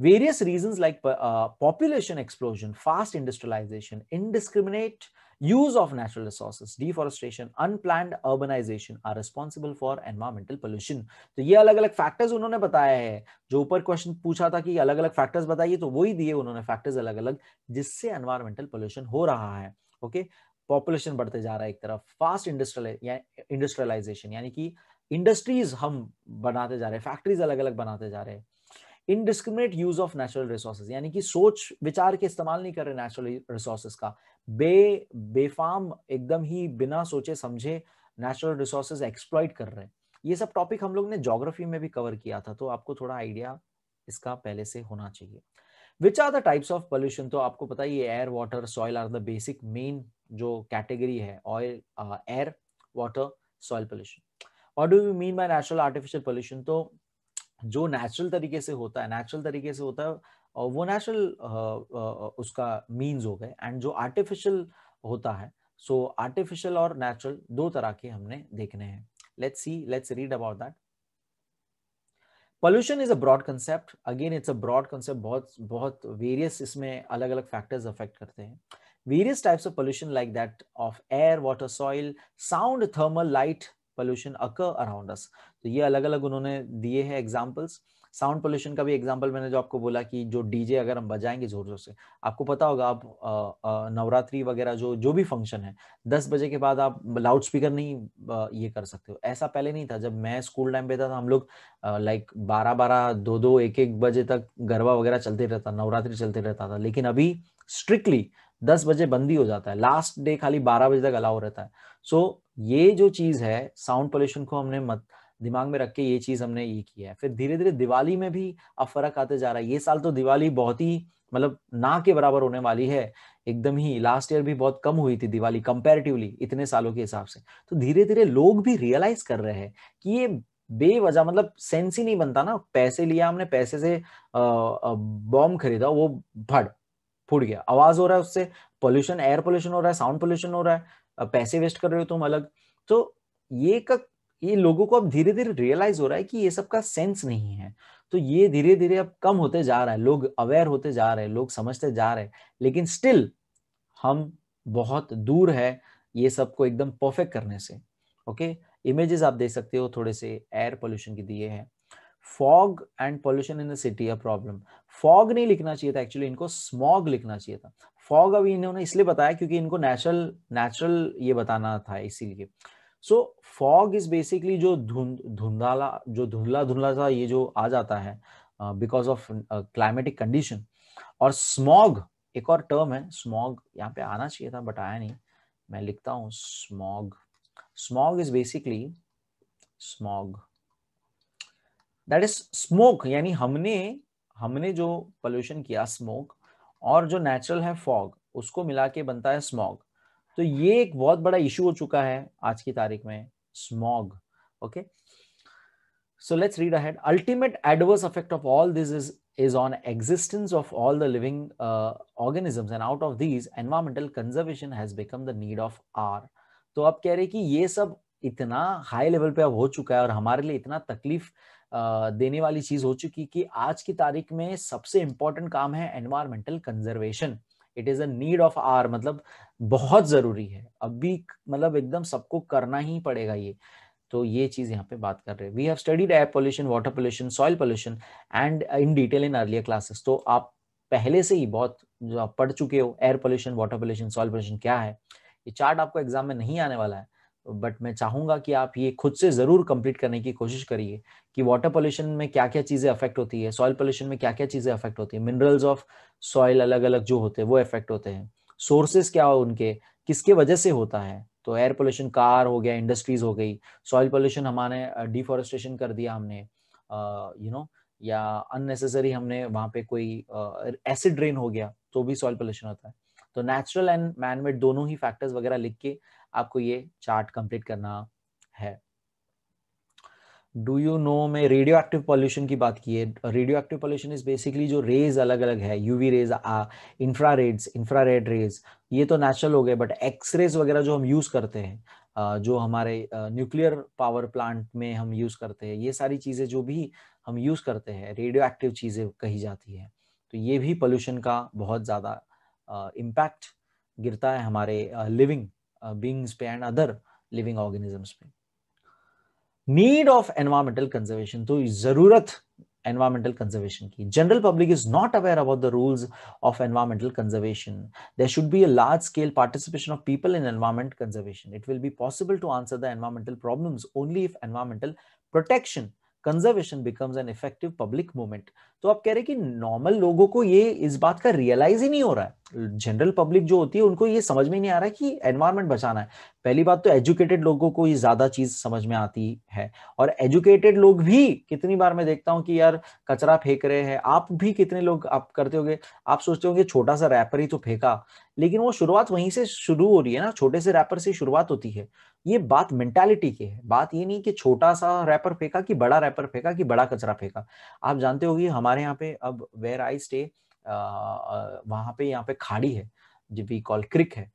various reasons like uh, population explosion, fast industrialization, indiscriminate use of natural resources, deforestation, unplanned urbanization are responsible for environmental pollution. तो ये अलग अलग factors उन्होंने बताया है जो ऊपर question पूछा था कि अलग अलग factors बताइए तो वही दिए उन्होंने factors अलग अलग जिससे environmental pollution हो रहा है okay? पॉपुलेशन बढ़ते जा रहा है एक तरफ फास्ट इंडस्ट्रियल या इंडस्ट्रियलाइजेशन यानी कि इंडस्ट्रीज हम बनाते जा रहे हैं फैक्ट्रीज अलग अलग बनाते जा रहे हैं indiscriminate use of natural resources यानी कि सोच विचार के इस्तेमाल नहीं कर रहे नेचुरल रिसोर्सेज का बे बेफाम एकदम ही बिना सोचे समझे नेचुरल रिसोर्सेज एक्सप्लॉइट कर रहे हैं ये सब टॉपिक हम लोग ने जोग्राफी में भी कवर किया था तो आपको थोड़ा आइडिया इसका पहले से होना चाहिए which are the types of pollution तो आपको पता ही air water soil are the basic main जो कैटेगरी है oil air water soil pollution और do you mean by natural artificial pollution तो जो नेचुरल तरीके से होता है नेचुरल तरीके से होता है वो नेचुरल उसका मीन्स हो गए एंड जो आर्टिफिशियल होता है सो so आर्टिफिशियल और नेचुरल दो तरह के हमने देखने हैं let's see let's read about that pollution is a broad concept again it's a broad concept बहुत बहुत वेरियस इसमें अलग अलग फैक्टर्स अफेक्ट करते हैं various types of pollution like that of air water soil sound thermal light pollution occur around us तो ये अलग अलग उन्होंने दिए हैं एग्जाम्पल्स साउंड पोल्यूशन का भी एग्जाम्पल मैंने जो आपको बोला कि जो डीजे अगर हम बजाएंगे जोर जोर से आपको पता होगा आप नवरात्रि वगैरह जो जो भी फंक्शन है दस बजे के बाद आप लाउड स्पीकर नहीं ये कर सकते हो ऐसा पहले नहीं था जब मैं स्कूल टाइम पे था तो हम लोग लाइक बारह बारह दो दो एक एक बजे तक गरबा वगैरह चलते रहता नवरात्रि चलते रहता था लेकिन अभी स्ट्रिक्टली दस बजे बंदी हो जाता है लास्ट डे खाली बारह बजे तक अलाउ रहता है सो so, ये जो चीज है साउंड पोल्यूशन को हमने मत दिमाग में रख के ये चीज हमने ये की है फिर धीरे धीरे दिवाली में भी अब फर्क आते जा रहा है ये साल तो दिवाली बहुत ही मतलब ना के बराबर होने वाली है एकदम ही लास्ट ईयर भी बहुत कम हुई थी दिवाली कंपेरेटिवली इतने सालों के हिसाब से तो धीरे धीरे लोग भी रियलाइज कर रहे हैं कि ये बेवजह मतलब सेंस ही नहीं बनता ना पैसे लिया हमने पैसे से बॉम्ब खरीदा वो फट फूट गया आवाज हो रहा है उससे पोल्यूशन एयर पोल्यूशन हो रहा है साउंड पोल्यूशन हो रहा है पैसे वेस्ट कर रहे हो तुम अलग तो ये का ये लोगों को अब धीरे धीरे रियलाइज हो रहा है कि ये सब का सेंस नहीं है तो ये धीरे धीरे अब कम होते जा रहा है लोग अवेयर होते जा रहे हैं लोग समझते जा रहे हैं लेकिन स्टिल हम बहुत दूर है ये सब को एकदम परफेक्ट करने से ओके इमेजेस आप देख सकते हो थोड़े से एयर पोल्यूशन के दिए हैं fog and pollution in the city a problem fog नहीं लिखना चाहिए था एक्चुअली इनको स्मॉग लिखना चाहिए था फॉग अभी इन्होंने इसलिए बताया क्योंकि इनको नेचुरल नेचुरल ये बताना था इसीलिए सो फॉग इज बेसिकली जो धुंध धुंधाला जो धुंधला धुंधला सा ये जो आ जाता है बिकॉज ऑफ क्लाइमेटिक कंडीशन और स्मॉग एक और टर्म है स्मॉग यहाँ पे आना चाहिए था बट आया नहीं मैं लिखता हूँ smog smog is basically smog that is smoke यानी हमने हमने जो पोल्यूशन किया स्मोक और जो नेचुरल है फॉग उसको मिला के बनता है स्मॉग तो ये एक बहुत बड़ा इशू हो चुका है आज की तारीख में smog okay so let's read ahead ultimate adverse affect of all this is is on existence of all the living organisms and out of these environmental conservation has become the need of our तो आप कह रहे कि ये सब इतना high level पे अब हो चुका है और हमारे लिए इतना तकलीफ uh, देने वाली चीज हो चुकी कि आज की तारीख में सबसे इंपॉर्टेंट काम है environmental conservation it is a need of our मतलब बहुत जरूरी है अभी मतलब एकदम सबको करना ही पड़ेगा ये तो ये चीज यहाँ पे बात कर रहे हैं we have studied air pollution water pollution soil pollution and in detail in earlier classes तो आप पहले से ही बहुत जो आप पढ़ चुके हो air pollution water pollution soil pollution क्या है ये चार्ट आपको एग्जाम में नहीं आने वाला है बट मैं चाहूंगा कि आप ये खुद से ज़रूर कंप्लीट करने की कोशिश करिए कि वाटर पोल्यूशन में क्या क्या चीज़ें अफेक्ट होती है सॉइल पोल्यूशन में क्या क्या चीज़ें अफेक्ट होती है मिनरल्स ऑफ सॉइल अलग अलग जो होते हैं वो अफेक्ट होते हैं सोर्सेस क्या हो उनके किसके वजह से होता है तो एयर पोल्यूशन कार हो गया इंडस्ट्रीज हो गई सॉइल पोल्यूशन हमारे डिफोरेस्टेशन कर दिया हमने यू नो या अननेसेसरी हमने वहां पे कोई एसिड रेन हो गया तो भी सॉइल पोल्यूशन होता है तो नेचुरल एंड मैनमेड दोनों ही फैक्टर्स वगैरह लिख के आपको ये चार्ट कंप्लीट करना है डू यू नो में रेडियो एक्टिव पॉल्यूशन की बात की है radio active pollution is basically जो रेज अलग अलग है UV rays infrareds infrared rays ये तो नेचुरल हो गए बट एक्स रेज वगैरह जो हम यूज करते हैं जो हमारे न्यूक्लियर पावर प्लांट में हम यूज करते हैं ये सारी चीजें जो भी हम यूज करते हैं रेडियो एक्टिव चीजें कही जाती है तो ये भी पॉल्यूशन का बहुत ज्यादा इम्पैक्ट गिरता है हमारे living uh, beings and other living organisms Need of environmental conservation. So, zarurat environmental conservation ki. General public is not aware about the rules of environmental conservation. There should be a large scale participation of people in environment conservation. It will be possible to answer the environmental problems only if environmental protection conservation becomes an effective public movement तो आप कह रहे हैं कि normal लोगों को ये इस बात का रियलाइज ही नहीं हो रहा है जनरल पब्लिक जो होती है उनको ये समझ में नहीं आ रहा है कि एनवायरमेंट बचाना है पहली बात तो एजुकेटेड लोगों को ये ज्यादा चीज समझ में आती है और एजुकेटेड लोग भी कितनी बार मैं देखता हूँ कि यार कचरा फेंक रहे हैं आप भी कितने लोग आप करते होंगे आप सोचते होंगे छोटा सा रैपर ही तो फेंका लेकिन वो शुरुआत वहीं से शुरू हो रही है ना छोटे से रैपर से शुरुआत होती है ये बात मेंटालिटी की है बात ये नहीं कि छोटा सा रैपर फेंका कि बड़ा रैपर फेंका कि बड़ा कचरा फेंका आप जानते होगी हमारे यहाँ पे अब वेर आई स्टे वहाँ पे यहाँ पे खाड़ी है जो वी कॉल क्रिक है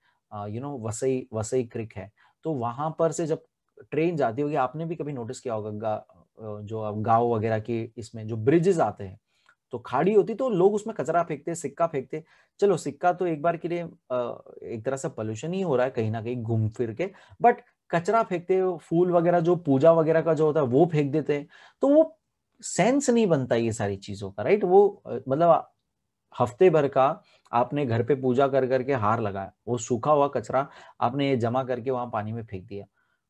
you know Vasai Vasai creek है तो वहां पर से जब ट्रेन जाती होगी आपने भी कभी नोटिस किया होगा जो अब गाँव वगैरह के इसमें जो ब्रिजेस आते हैं तो खाड़ी होती तो लोग उसमें कचरा फेंकते सिक्का फेंकते चलो सिक्का तो एक बार के लिए एक तरह से पोल्यूशन ही हो रहा है कहीं ना कहीं घूम फिर के बट कचरा फेंकते हैं फूल वगैरह जो पूजा वगैरह का जो होता है वो फेंक देते हैं तो वो सेंस नहीं बनता ये सारी चीजों का राइट वो मतलब हफ्ते भर का आपने घर पे पूजा कर करके हार लगाया वो सूखा हुआ कचरा आपने ये जमा करके वहां पानी में फेंक दिया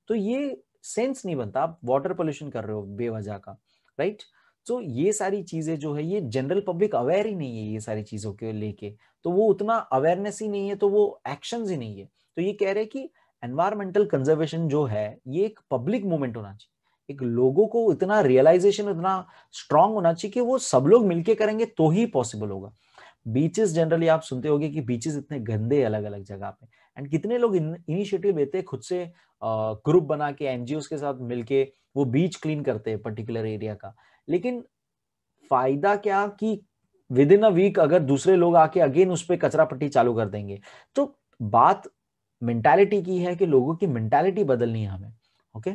तो ये सेंस नहीं बनता आप वाटर पोल्यूशन कर रहे हो बेवजह का राइट तो ये सारी चीजें जो है ये जनरल पब्लिक अवेयर ही नहीं है ये सारी चीजों के लेके तो वो उतना अवेयरनेस ही नहीं है तो वो एक्शन ही नहीं है तो ये कह रहे हैं कि एनवायरमेंटल कंजर्वेशन जो है ये एक पब्लिक मूवमेंट होना चाहिए एक लोगों को इतना रियलाइजेशन इतना स्ट्रांग होना चाहिए कि वो सब लोग मिलके करेंगे तो ही पॉसिबल होगा बीचेस जनरली आप सुनते होंगे कि बीचेस इतने गंदे अलग अलग जगह पे एंड कितने लोग इनिशिएटिव लेते हैं खुद से ग्रुप बना के एनजीओ के साथ मिलके वो बीच क्लीन करते हैं पर्टिकुलर एरिया का लेकिन फायदा क्या कि विद इन अ वीक अगर दूसरे लोग आके अगेन उस पर कचरा पट्टी चालू कर देंगे तो बात मेंटालिटी की है कि लोगों की मेंटालिटी बदलनी है हमें okay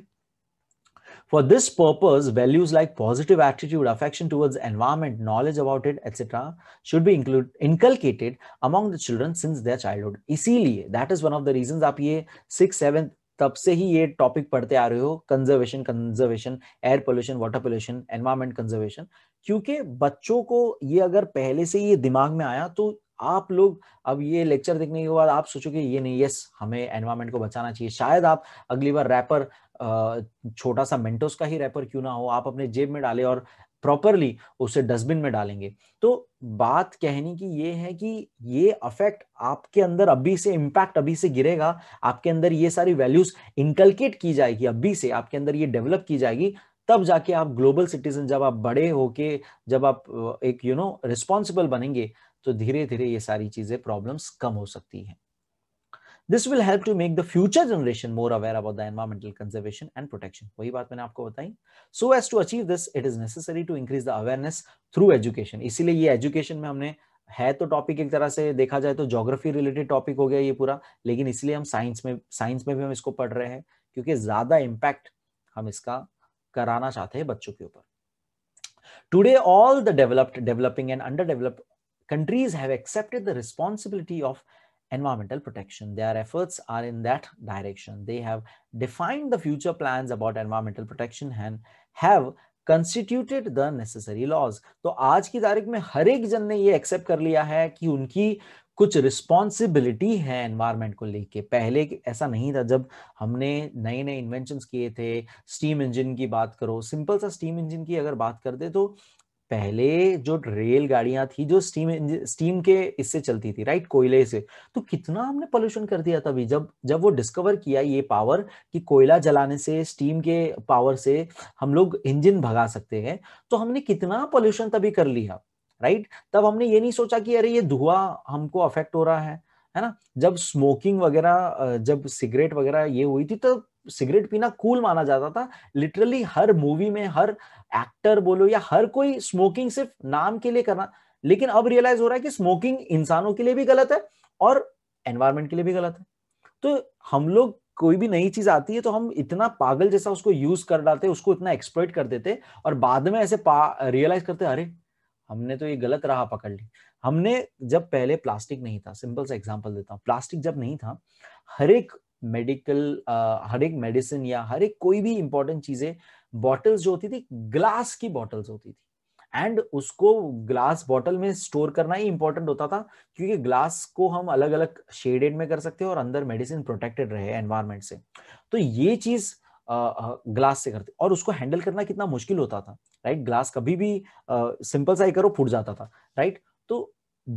for this purpose values like positive attitude affection towards environment knowledge about it etcetera should भी include inculcated among the children since their childhood इसीलिए that is one of the reason आप ये six seventh तब से ही ये topic पढ़ते आ रहे हो conservation conservation air pollution water pollution environment conservation क्योंकि बच्चों को ये अगर पहले से ये दिमाग में आया तो आप लोग अब ये लेक्चर देखने के बाद आप सोचोगे ये नहीं यस हमें एनवायरमेंट को बचाना चाहिए शायद आप अगली बार रैपर छोटा सा मेंटोस का ही रैपर क्यों ना हो आप अपने जेब में डाले और प्रॉपरली उसे डस्टबिन में डालेंगे तो बात कहने की ये है कि ये अफेक्ट आपके अंदर अभी से इम्पैक्ट अभी से गिरेगा आपके अंदर ये सारी वैल्यूज इंकलकेट की जाएगी अभी से आपके अंदर ये डेवलप की जाएगी तब जाके आप ग्लोबल सिटीजन जब आप बड़े होके जब आप एक यू नो रिस्पॉन्सिबल बनेंगे तो धीरे धीरे ये सारी चीजें प्रॉब्लम्स कम हो सकती हैं this will help to make the future generation more aware about the environmental conservation and protection वही बात मैंने आपको बताई so as to achieve this it is necessary to increase the awareness through education इसीलिए ये एजुकेशन में हमने है तो टॉपिक एक तरह से देखा जाए तो ज्योग्राफी रिलेटेड टॉपिक हो गया ये पूरा लेकिन इसलिए हम साइंस में साइंस में भी हम इसको पढ़ रहे हैं क्योंकि ज्यादा इम्पैक्ट हम इसका कराना चाहते हैं बच्चों के ऊपर today all the developed developing and underdeveloped countries have accepted the responsibility of environmental protection. Their efforts are in that direction. They have defined the future plans about environmental protection and have constituted the necessary laws to aaj ki tarikh mein har ek jan ne ye accept kar liya hai ki unki कुछ responsibility है environment को लेके पहले ऐसा नहीं था जब हमने नए नए इन्वेंशन किए थे स्टीम इंजन की बात करो सिंपल सा स्टीम इंजन की अगर बात कर दे तो पहले जो रेलगाड़ियां थी जो स्टीम स्टीम के इससे चलती थी राइट कोयले से तो कितना हमने पोल्यूशन कर दिया तभी जब जब वो डिस्कवर किया ये पावर कि कोयला जलाने से स्टीम के पावर से हम लोग इंजन भगा सकते हैं तो हमने कितना पोल्यूशन तभी कर लिया राइट तब हमने ये नहीं सोचा कि अरे ये धुआं हमको अफेक्ट हो रहा है है ना जब स्मोकिंग वगैरह जब सिगरेट वगैरह ये हुई थी तो सिगरेट पीना कूल माना जाता था लिटरली हर मूवी में हर एक्टर बोलो या हर कोई स्मोकिंग सिर्फ नाम के लिए करना लेकिन अब रियलाइज हो रहा है कि स्मोकिंग इंसानों के लिए भी गलत है और एनवायरमेंट के लिए भी गलत है तो हम लोग कोई भी नई चीज आती है तो हम इतना पागल जैसा उसको यूज कर डालते उसको इतना एक्सप्लोइट कर देते और बाद में ऐसे रियलाइज करते अरे हमने तो ये गलत राह पकड़ ली हमने जब पहले प्लास्टिक नहीं था सिंपल सा एग्जांपल देता हूँ प्लास्टिक जब नहीं था हर एक मेडिकल uh, हर एक मेडिसिन या हर एक कोई भी इंपॉर्टेंट चीजें बॉटल्स जो होती थी ग्लास की बॉटल्स होती थी एंड उसको ग्लास बॉटल में स्टोर करना ही इंपॉर्टेंट होता था क्योंकि ग्लास को हम अलग अलग शेडेड में कर सकते हैं और अंदर मेडिसिन प्रोटेक्टेड रहे एनवायरमेंट से तो ये चीज ग्लास से करते और उसको हैंडल करना कितना मुश्किल होता था राइट ग्लास कभी भी सिंपल सा ही करो फूट जाता था राइट तो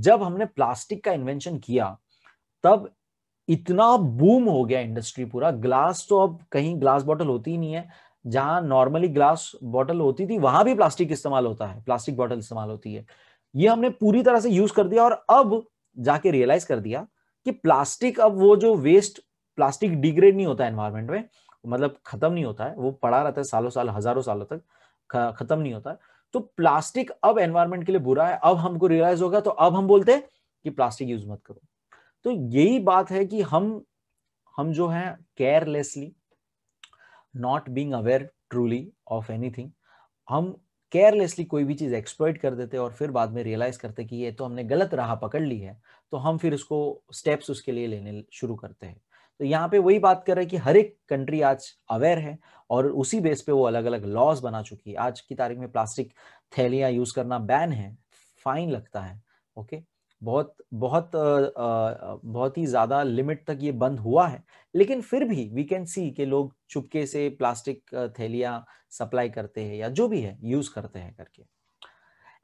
जब हमने प्लास्टिक का इन्वेंशन किया तब इतना बूम हो गया इंडस्ट्री पूरा ग्लास तो अब कहीं ग्लास बॉटल होती ही नहीं है जहां नॉर्मली ग्लास बॉटल होती थी वहां भी प्लास्टिक इस्तेमाल होता है प्लास्टिक बॉटल इस्तेमाल होती है ये हमने पूरी तरह से यूज कर दिया और अब जाके रियलाइज कर दिया कि प्लास्टिक अब वो जो वेस्ट प्लास्टिक डिग्रेड नहीं होता एनवायरमेंट में मतलब खत्म नहीं होता है वो पड़ा रहता है सालों साल हजारों सालों तक खत्म नहीं होता है तो प्लास्टिक अब एनवायरमेंट के लिए बुरा है अब हमको रियलाइज होगा तो अब हम बोलते हैं कि प्लास्टिक यूज मत करो तो यही बात है कि हम हम जो है carelessly not being aware truly of any हम केयरलेसली कोई भी चीज़ एक्सप्लॉइट कर देते और फिर बाद में रियलाइज करते कि ये तो हमने गलत राह पकड़ ली है तो हम फिर उसको स्टेप्स उसके लिए लेने शुरू करते हैं तो यहाँ पे वही बात कर रहे हैं कि हर एक कंट्री आज अवेयर है और उसी बेस पे वो अलग अलग लॉज बना चुकी है आज की तारीख में प्लास्टिक थैलियां यूज़ करना बैन है फाइन लगता है ओके बहुत बहुत बहुत ही ज़्यादा लिमिट तक ये बंद हुआ है लेकिन फिर भी वी कैन सी के लोग चुपके से प्लास्टिक थैलियां सप्लाई करते हैं या जो भी है यूज़ करते हैं करके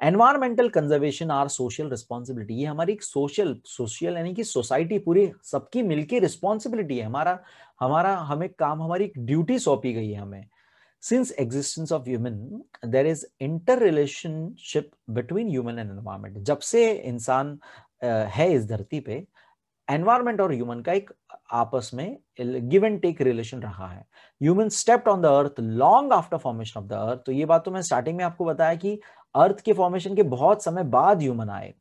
environmental conservation our social responsibility ये हमारी एक सोशल सोशल यानी कि सोसाइटी पूरी सबकी मिलकर रिस्पॉन्सिबिलिटी है हमारा हमारा हमें काम हमारी एक ड्यूटी सौंपी गई है हमें since existence of human there is interrelationship between human and environment जब से इंसान है इस धरती पे एनवायरमेंट और ह्यूमन का एक आपस में गिव एंड टेक रिलेशन रहा है human stepped on the earth long after formation of the earth तो ये बात तो मैं स्टार्टिंग में आपको बताया कि अर्थ के फॉर्मेशन के बहुत समय बाद ह्यूमन आए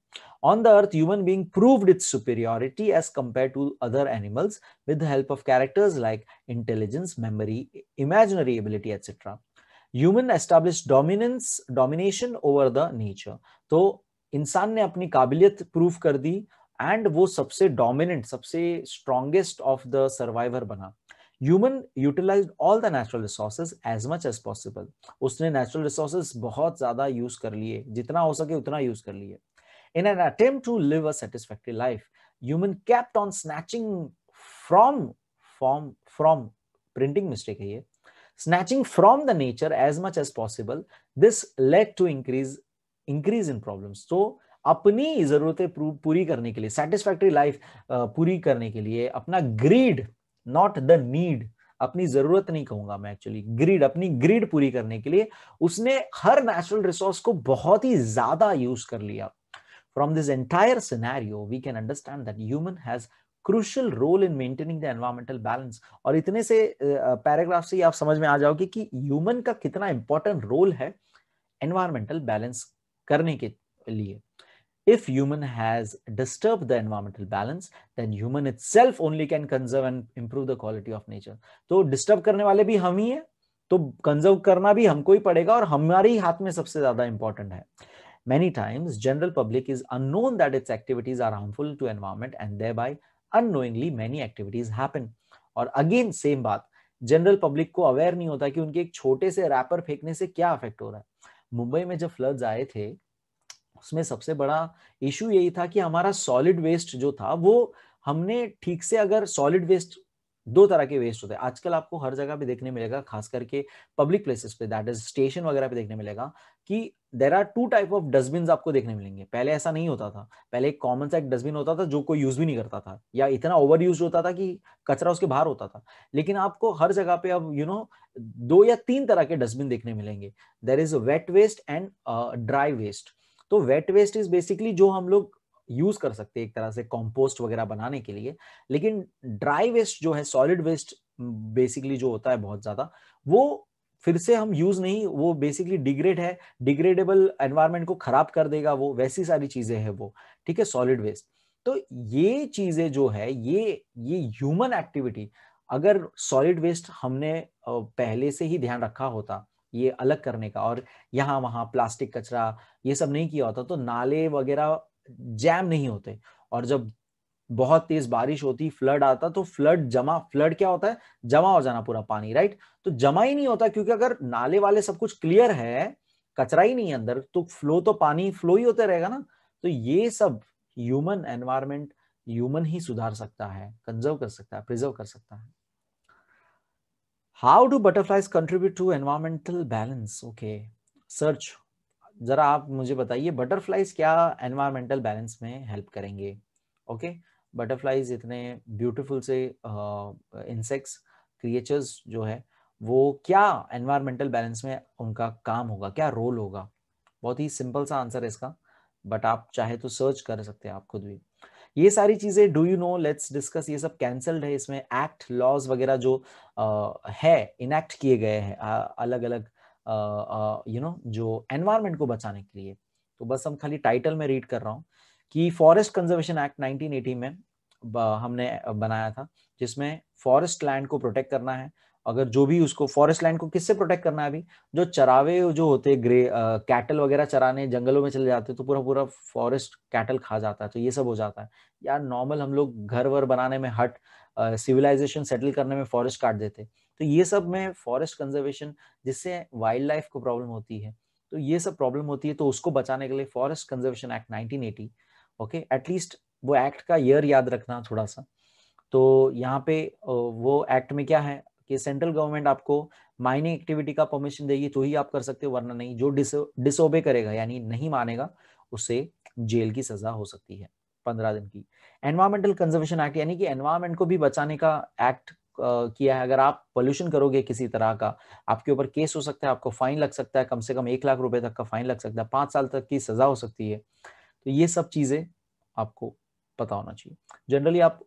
on the earth human being proved its superiority as compare to other animals with the help of characters like intelligence memory imaginary ability etcetera human establish dominance domination over the nature तो इंसान ने अपनी काबिलियत prove कर दी and वो सबसे dominant सबसे strongest of the survivor बना human utilize all the natural resources as much as possible उसने नेचुरल रिसोर्सेज बहुत ज्यादा यूज कर लिए जितना हो सके उतना यूज कर लिए in an attempt to live a satisfactory life human kept on snatching from form from printing mistake है ये snatching from the nature as much as possible this led to increase increase in problem तो अपनी जरूरतें पूरी करने के लिए satisfactory life पूरी करने के लिए अपना ग्रीड नॉट द नीड अपनी जरूरत नहीं कहूंगा मैं एक्चुअली ग्रीड अपनी ग्रीड पूरी करने के लिए उसने हर नेचुरल रिसोर्स को बहुत ही ज्यादा यूज कर लिया from this entire scenario we can understand that human has crucial role in maintaining the environmental balance और इतने से पैराग्राफ से आप समझ में आ जाओगे कि ह्यूमन का कितना इंपॉर्टेंट रोल है एनवायरमेंटल बैलेंस करने के लिए if human has disturbed the environmental balance then human itself only can conserve and improve the quality of nature to disturb karne wale bhi hum hi hai to conserve karna bhi humko hi padega aur हमारे ही हाथ में सबसे ज्यादा important है many times general public is unknown that its activities are harmful to environment and thereby unknowingly many activities happen और again same baat general public ko aware nahi hota ki unke ek chote se wrapper fekne se kya affect ho raha hai mumbai mein jab floods aaye the उसमें सबसे बड़ा issue यही था कि हमारा solid waste जो था वो हमने ठीक से अगर सॉलिड वेस्ट दो तरह के वेस्ट होते हैं आजकल आपको हर जगह पे देखने मिलेगा खास करके पब्लिक प्लेसेस पे दैट इज स्टेशन वगैरह पे देखने मिलेगा कि there are two type of dustbin आपको देखने मिलेंगे पहले ऐसा नहीं होता था पहले एक कॉमन सा एक डस्टबिन होता था जो कोई यूज भी नहीं करता था या इतना ओवर यूज होता था कि कचरा उसके बाहर होता था लेकिन आपको हर जगह पे अब यू you नो know, दो या तीन तरह के डस्टबिन देखने मिलेंगे there is wet waste and dry waste तो वेट वेस्ट इज बेसिकली जो हम लोग यूज कर सकते हैं एक तरह से कॉम्पोस्ट वगैरह बनाने के लिए लेकिन ड्राई वेस्ट जो है सॉलिड वेस्ट बेसिकली जो होता है बहुत ज्यादा वो फिर से हम यूज नहीं वो बेसिकली डिग्रेड है डिग्रेडेबल एनवायरमेंट को खराब कर देगा वो वैसी सारी चीजें है वो ठीक है सॉलिड वेस्ट तो ये चीजें जो है ये ये ह्यूमन एक्टिविटी अगर सॉलिड वेस्ट हमने पहले से ही ध्यान रखा होता ये अलग करने का और यहाँ वहाँ प्लास्टिक कचरा ये सब नहीं किया होता तो नाले वगैरह जैम नहीं होते और जब बहुत तेज बारिश होती फ्लड आता तो फ्लड जमा फ्लड क्या होता है जमा हो जाना पूरा पानी राइट तो जमा ही नहीं होता क्योंकि अगर नाले वाले सब कुछ क्लियर है कचरा ही नहीं है अंदर तो फ्लो तो पानी फ्लो ही होते रहेगा ना तो ये सब ह्यूमन एनवायरमेंट ह्यूमन ही सुधार सकता है कंजर्व कर सकता है प्रिजर्व कर सकता है how do butterflies contribute to environmental balance okay search जरा आप मुझे बताइए बटरफ्लाइज क्या एनवायरमेंटल बैलेंस में हेल्प करेंगे ओके बटरफ्लाइज इतने ब्यूटीफुल से इंसेक्ट्स uh, क्रिएचर्स जो है वो क्या एनवायरमेंटल बैलेंस में उनका काम होगा क्या रोल होगा बहुत ही सिंपल सा आंसर है इसका बट आप चाहे तो सर्च कर सकते हैं आप खुद भी ये सारी चीजें do you know let's discuss ये सब कैंसल्ड है इसमें एक्ट लॉज वगैरह जो आ, है इनैक्ट किए गए हैं अलग अलग यू नो जो एनवायरमेंट को बचाने के लिए तो बस हम खाली टाइटल में रीड कर रहा हूँ कि फॉरेस्ट कंजर्वेशन एक्ट 1980 में हमने बनाया था जिसमें फॉरेस्ट लैंड को प्रोटेक्ट करना है अगर जो भी उसको फॉरेस्ट लैंड को किससे प्रोटेक्ट करना है अभी जो चरावे जो होते हैं ग्रे आ, कैटल वगैरह चराने जंगलों में चले जाते हैं तो पूरा पूरा फॉरेस्ट कैटल खा जाता है तो ये सब हो जाता है यार नॉर्मल हम लोग घर वर बनाने में हट सिविलाइजेशन सेटल करने में फॉरेस्ट काट देते तो ये सब में फॉरेस्ट कंजर्वेशन जिससे वाइल्ड लाइफ को प्रॉब्लम होती है तो ये सब प्रॉब्लम होती है तो उसको बचाने के लिए forest conservation act eighty okay at least वो एक्ट का ईयर याद रखना थोड़ा सा तो यहाँ पे वो एक्ट में क्या है कि सेंट्रल गवर्नमेंट आपको माइनिंग एक्टिविटी का परमिशन देगी तो ही आप कर सकते हो वरना नहीं जो डिसोबे करेगा यानी नहीं मानेगा उसे जेल की सजा हो सकती है पंद्रह दिन की एनवायरमेंटल कंजर्वेशन एक्ट यानी कि एनवायरमेंट को भी बचाने का एक्ट किया है अगर आप पोल्यूशन करोगे किसी तरह का आपके ऊपर केस हो सकता है आपको फाइन लग सकता है कम से कम एक लाख रुपए तक का फाइन लग सकता है पांच साल तक की सजा हो सकती है तो ये सब चीजें आपको पता होना चाहिए जनरली आप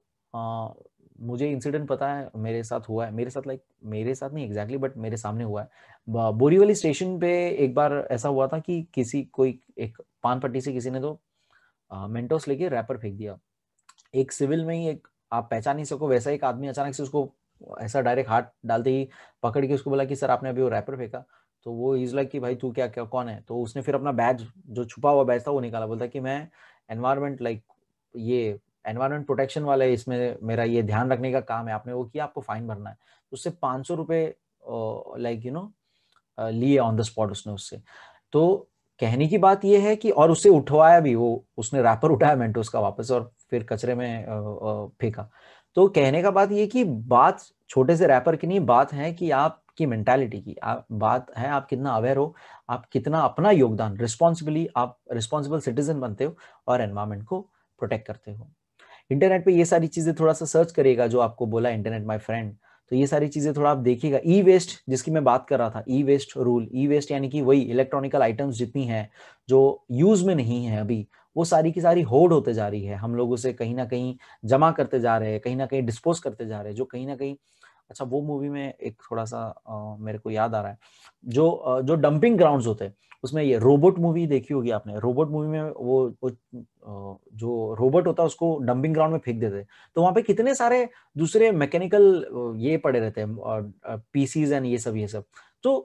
मुझे इंसिडेंट पता है मेरे साथ हुआ है मेरे साथ लाइक मेरे साथ नहीं एग्जैक्टली exactly, बट मेरे सामने हुआ है बोरीवली स्टेशन पे एक बार ऐसा हुआ था कि किसी कोई एक पान पट्टी से किसी ने तो मेंटोस लेके रैपर फेंक दिया एक सिविल में ही एक आप पहचान नहीं सको वैसा एक आदमी अचानक से उसको ऐसा डायरेक्ट हाथ डालते ही पकड़ के उसको बोला कि सर आपने अभी वो रैपर फेंका तो वो इज लाइक कि भाई तू क्या क्या कौन है तो उसने फिर अपना बैज जो छुपा हुआ बैज था वो निकाला बोलता कि मैं एनवायरमेंट लाइक ये एनवायरमेंट प्रोटेक्शन वाले इसमें मेरा ये ध्यान रखने का काम है आपने वो किया आपको फाइन भरना है तो उससे पांच सौ रुपए लाइक यू नो लिए ऑन द स्पॉट उसने उससे तो कहने की बात यह है कि और उससे उठवाया भी वो उसने रैपर उठाया मेंटोस का वापस और फिर कचरे में फेंका तो कहने का बात ये कि बात छोटे से रैपर की नहीं बात है कि आपकी मेंटालिटी की आप बात है आप कितना अवेयर हो आप कितना अपना योगदान रिस्पॉन्सिबली आप रिस्पॉन्सिबल सिटीजन बनते हो और एनवायरमेंट को प्रोटेक्ट करते हो इंटरनेट पे ये सारी चीजें थोड़ा सा सर्च करिएगा जो आपको बोला इंटरनेट माई फ्रेंड तो ये सारी चीजें थोड़ा आप देखिएगा ई वेस्ट जिसकी मैं बात कर रहा था E waste rule E waste यानी कि वही इलेक्ट्रॉनिकल आइटम्स जितनी हैं जो यूज में नहीं है अभी वो सारी की सारी होड होते जा रही है हम लोग उसे कहीं ना कहीं जमा करते जा रहे हैं कहीं ना कहीं डिस्पोज करते जा रहे हैं जो कहीं ना कहीं अच्छा वो मूवी में एक थोड़ा सा आ, मेरे को याद आ रहा है जो आ, जो डंपिंग ग्राउंड्स होते हैं उसमें ये रोबोट मूवी देखी होगी आपने रोबोट मूवी में वो, वो जो रोबोट होता है उसको डंपिंग ग्राउंड में फेंक देते हैं तो वहां पे कितने सारे दूसरे मैकेनिकल ये पड़े रहते हैं पीसीज एंड ये सब ये सब तो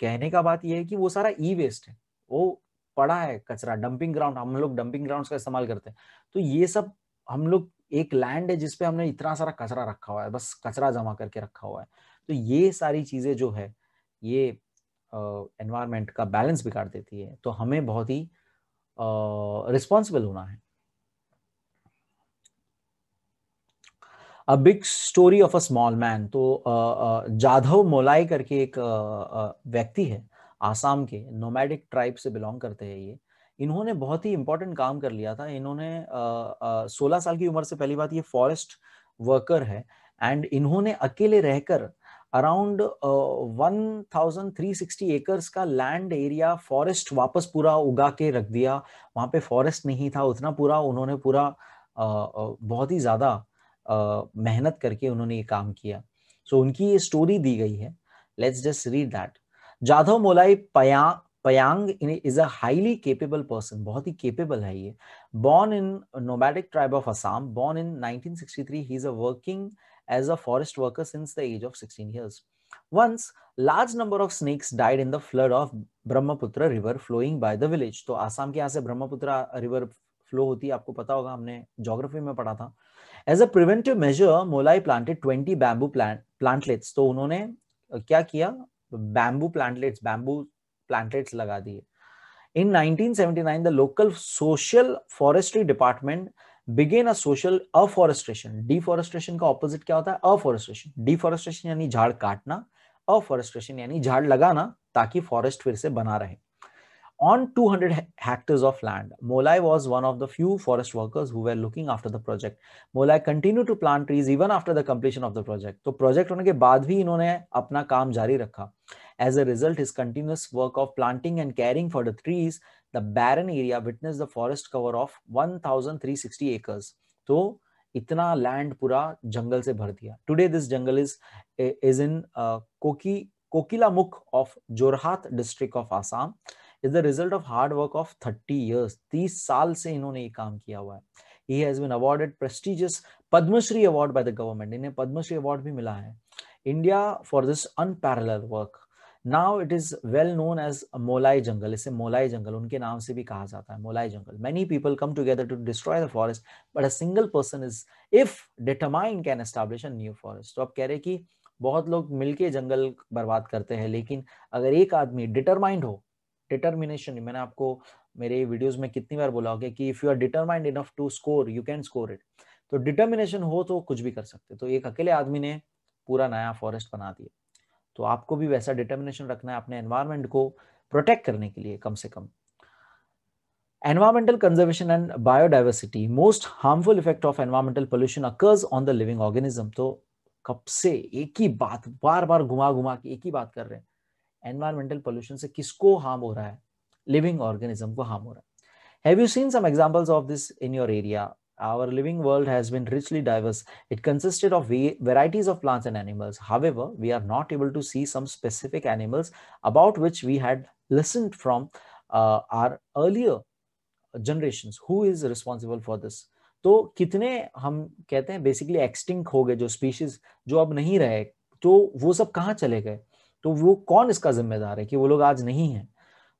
कहने का बात ये है कि वो सारा ई वेस्ट है वो पड़ा है कचरा डंपिंग ग्राउंड हम लोग डंपिंग ग्राउंड्स का इस्तेमाल करते हैं तो ये सब हम लोग एक लैंड है जिसपे हमने इतना सारा कचरा रखा हुआ है बस कचरा जमा करके रखा हुआ है तो ये सारी चीजें जो है ये एनवायरमेंट का बैलेंस बिगाड़ देती है तो हमें बहुत ही रिस्पॉन्सिबल होना है तो, a big story of a small man तो जाधव मोलाई करके एक व्यक्ति है आसाम के नोमैडिक ट्राइब से बिलोंग करते हैं ये इन्होंने बहुत ही इंपॉर्टेंट काम कर लिया था इन्होंने सोलह साल की उम्र से पहली बात ये फॉरेस्ट वर्कर है एंड इन्होंने अकेले रहकर around one thousand three sixty acres का लैंड एरिया फॉरेस्ट वापस पूरा उगा के रख दिया वहाँ पे फॉरेस्ट नहीं था उतना पूरा उन्होंने पूरा uh, बहुत ही ज़्यादा uh, मेहनत करके उन्होंने ये काम किया सो so, उनकी ये स्टोरी दी गई है let's just read that Jadav Molai पया Payeng is a highly capable person बहुत ही केपेबल है ये born in nomadic tribe of Assam born in 1963 he is a working as a forest worker since the age of 16 years once large number of snakes died in the flood of Brahmaputra river flowing by the village तो आसाम के यहाँ से Brahmaputra river flow होती है आपको पता होगा हमने जोग्राफी में पढ़ा था as a preventive measure Molai planted twenty bamboo plant plantlets तो उन्होंने क्या किया बैम्बू प्लांटलेट्स बैम्बू प्लांटेट्स लगा दिए In 1979, the local social forestry department began a social afforestation. Deforestation का opposite क्या होता है Afforestation. Deforestation यानी झाड़ काटना afforestation यानी झाड़ लगाना ताकि forest फिर से बना रहे On 200 hectares of land, Molai was one of the few forest workers who were looking after the project. Molai continued to plant trees even after the completion of the project. तो project होने के बाद भी इन्होंने अपना काम जारी रखा As a result, his continuous work of planting and caring for the trees, the barren area witnessed the forest cover of 1,360 acres. So, तो इतना लैंड पूरा जंगल से भर दिया today this jungle is is in कोकी Kokilamukh of Jorhat district of Assam is the result of hard work of thirty years तीस साल से इन्होंने ये काम किया हुआ है he has been awarded prestigious Padma Shri award by the government इन्हें पद्मश्री अवार्ड भी मिला है India for this unparalleled work now it is well known as Molai jungle इसे मोलाई जंगल उनके नाम से भी कहा जाता है Molai jungle many people come together to destroy the forest but a single person is if determine can establish a new forest तो आप कह रहे कि बहुत लोग मिलके जंगल बर्बाद करते हैं लेकिन अगर एक आदमी डिटरमाइंड हो डिटर्मिनेशन मैंने आपको मेरे वीडियोज में कितनी बार बोला होगा कि if you are determined enough to score you can score it तो डिटर्मिनेशन हो तो कुछ भी कर सकते तो एक अकेले आदमी ने पूरा नया फॉरेस्ट बना दिया तो आपको भी वैसा डिटर्मिनेशन रखना है अपने एनवायरमेंट को प्रोटेक्ट करने के लिए कम से कम environmental conservation and biodiversity most harmful effect of environmental pollution occurs on the living organism तो कब से एक ही बात बार बार घुमा घुमा के एक ही बात कर रहे हैं एनवायरमेंटल पोल्यूशन से किसको हार्म हो रहा है लिविंग ऑर्गेनिज्म को हार्म हो रहा है have you seen some examples of this in your area Our living world has been richly diverse. It consisted of varieties of plants and animals. However, we are not able to see some specific animals about which we had listened from uh, our earlier generations. Who is responsible for this? तो कितने हम कहते हैं basically एक्सटिंक हो गए जो species जो अब नहीं रहे तो वो सब कहाँ चले गए तो वो कौन इसका जिम्मेदार है कि वो लोग आज नहीं है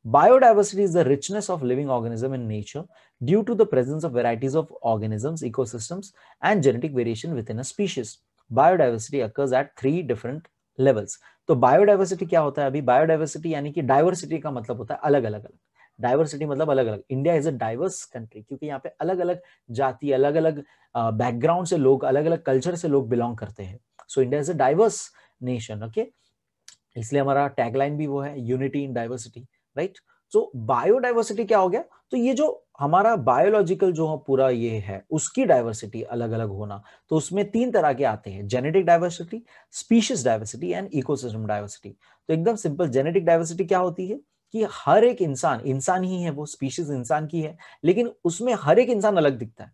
Biodiversity is the richness of living organism in nature due to the presence of varieties of organisms, ecosystems, and genetic variation within a species. Biodiversity occurs at three different levels. तो biodiversity क्या होता है अभी biodiversity यानी कि diversity का मतलब होता है अलग अलग अलग डाइवर्सिटी मतलब अलग अलग India is a diverse country क्योंकि यहाँ पे अलग अलग जाति अलग अलग बैकग्राउंड से लोग अलग अलग कल्चर से लोग बिलोंग करते हैं so India is a diverse nation okay इसलिए हमारा टैगलाइन भी वो है unity in diversity right so biodiversity क्या हो गया तो ये जो हमारा बायोलॉजिकल जो है पूरा ये है उसकी डायवर्सिटी अलग अलग होना तो उसमें तीन तरह के आते हैं genetic diversity species diversity and ecosystem diversity तो एकदम सिंपल जेनेटिक डायवर्सिटी क्या होती है कि हर एक इंसान इंसान ही है वो स्पीशीज इंसान की है लेकिन उसमें हर एक इंसान अलग दिखता है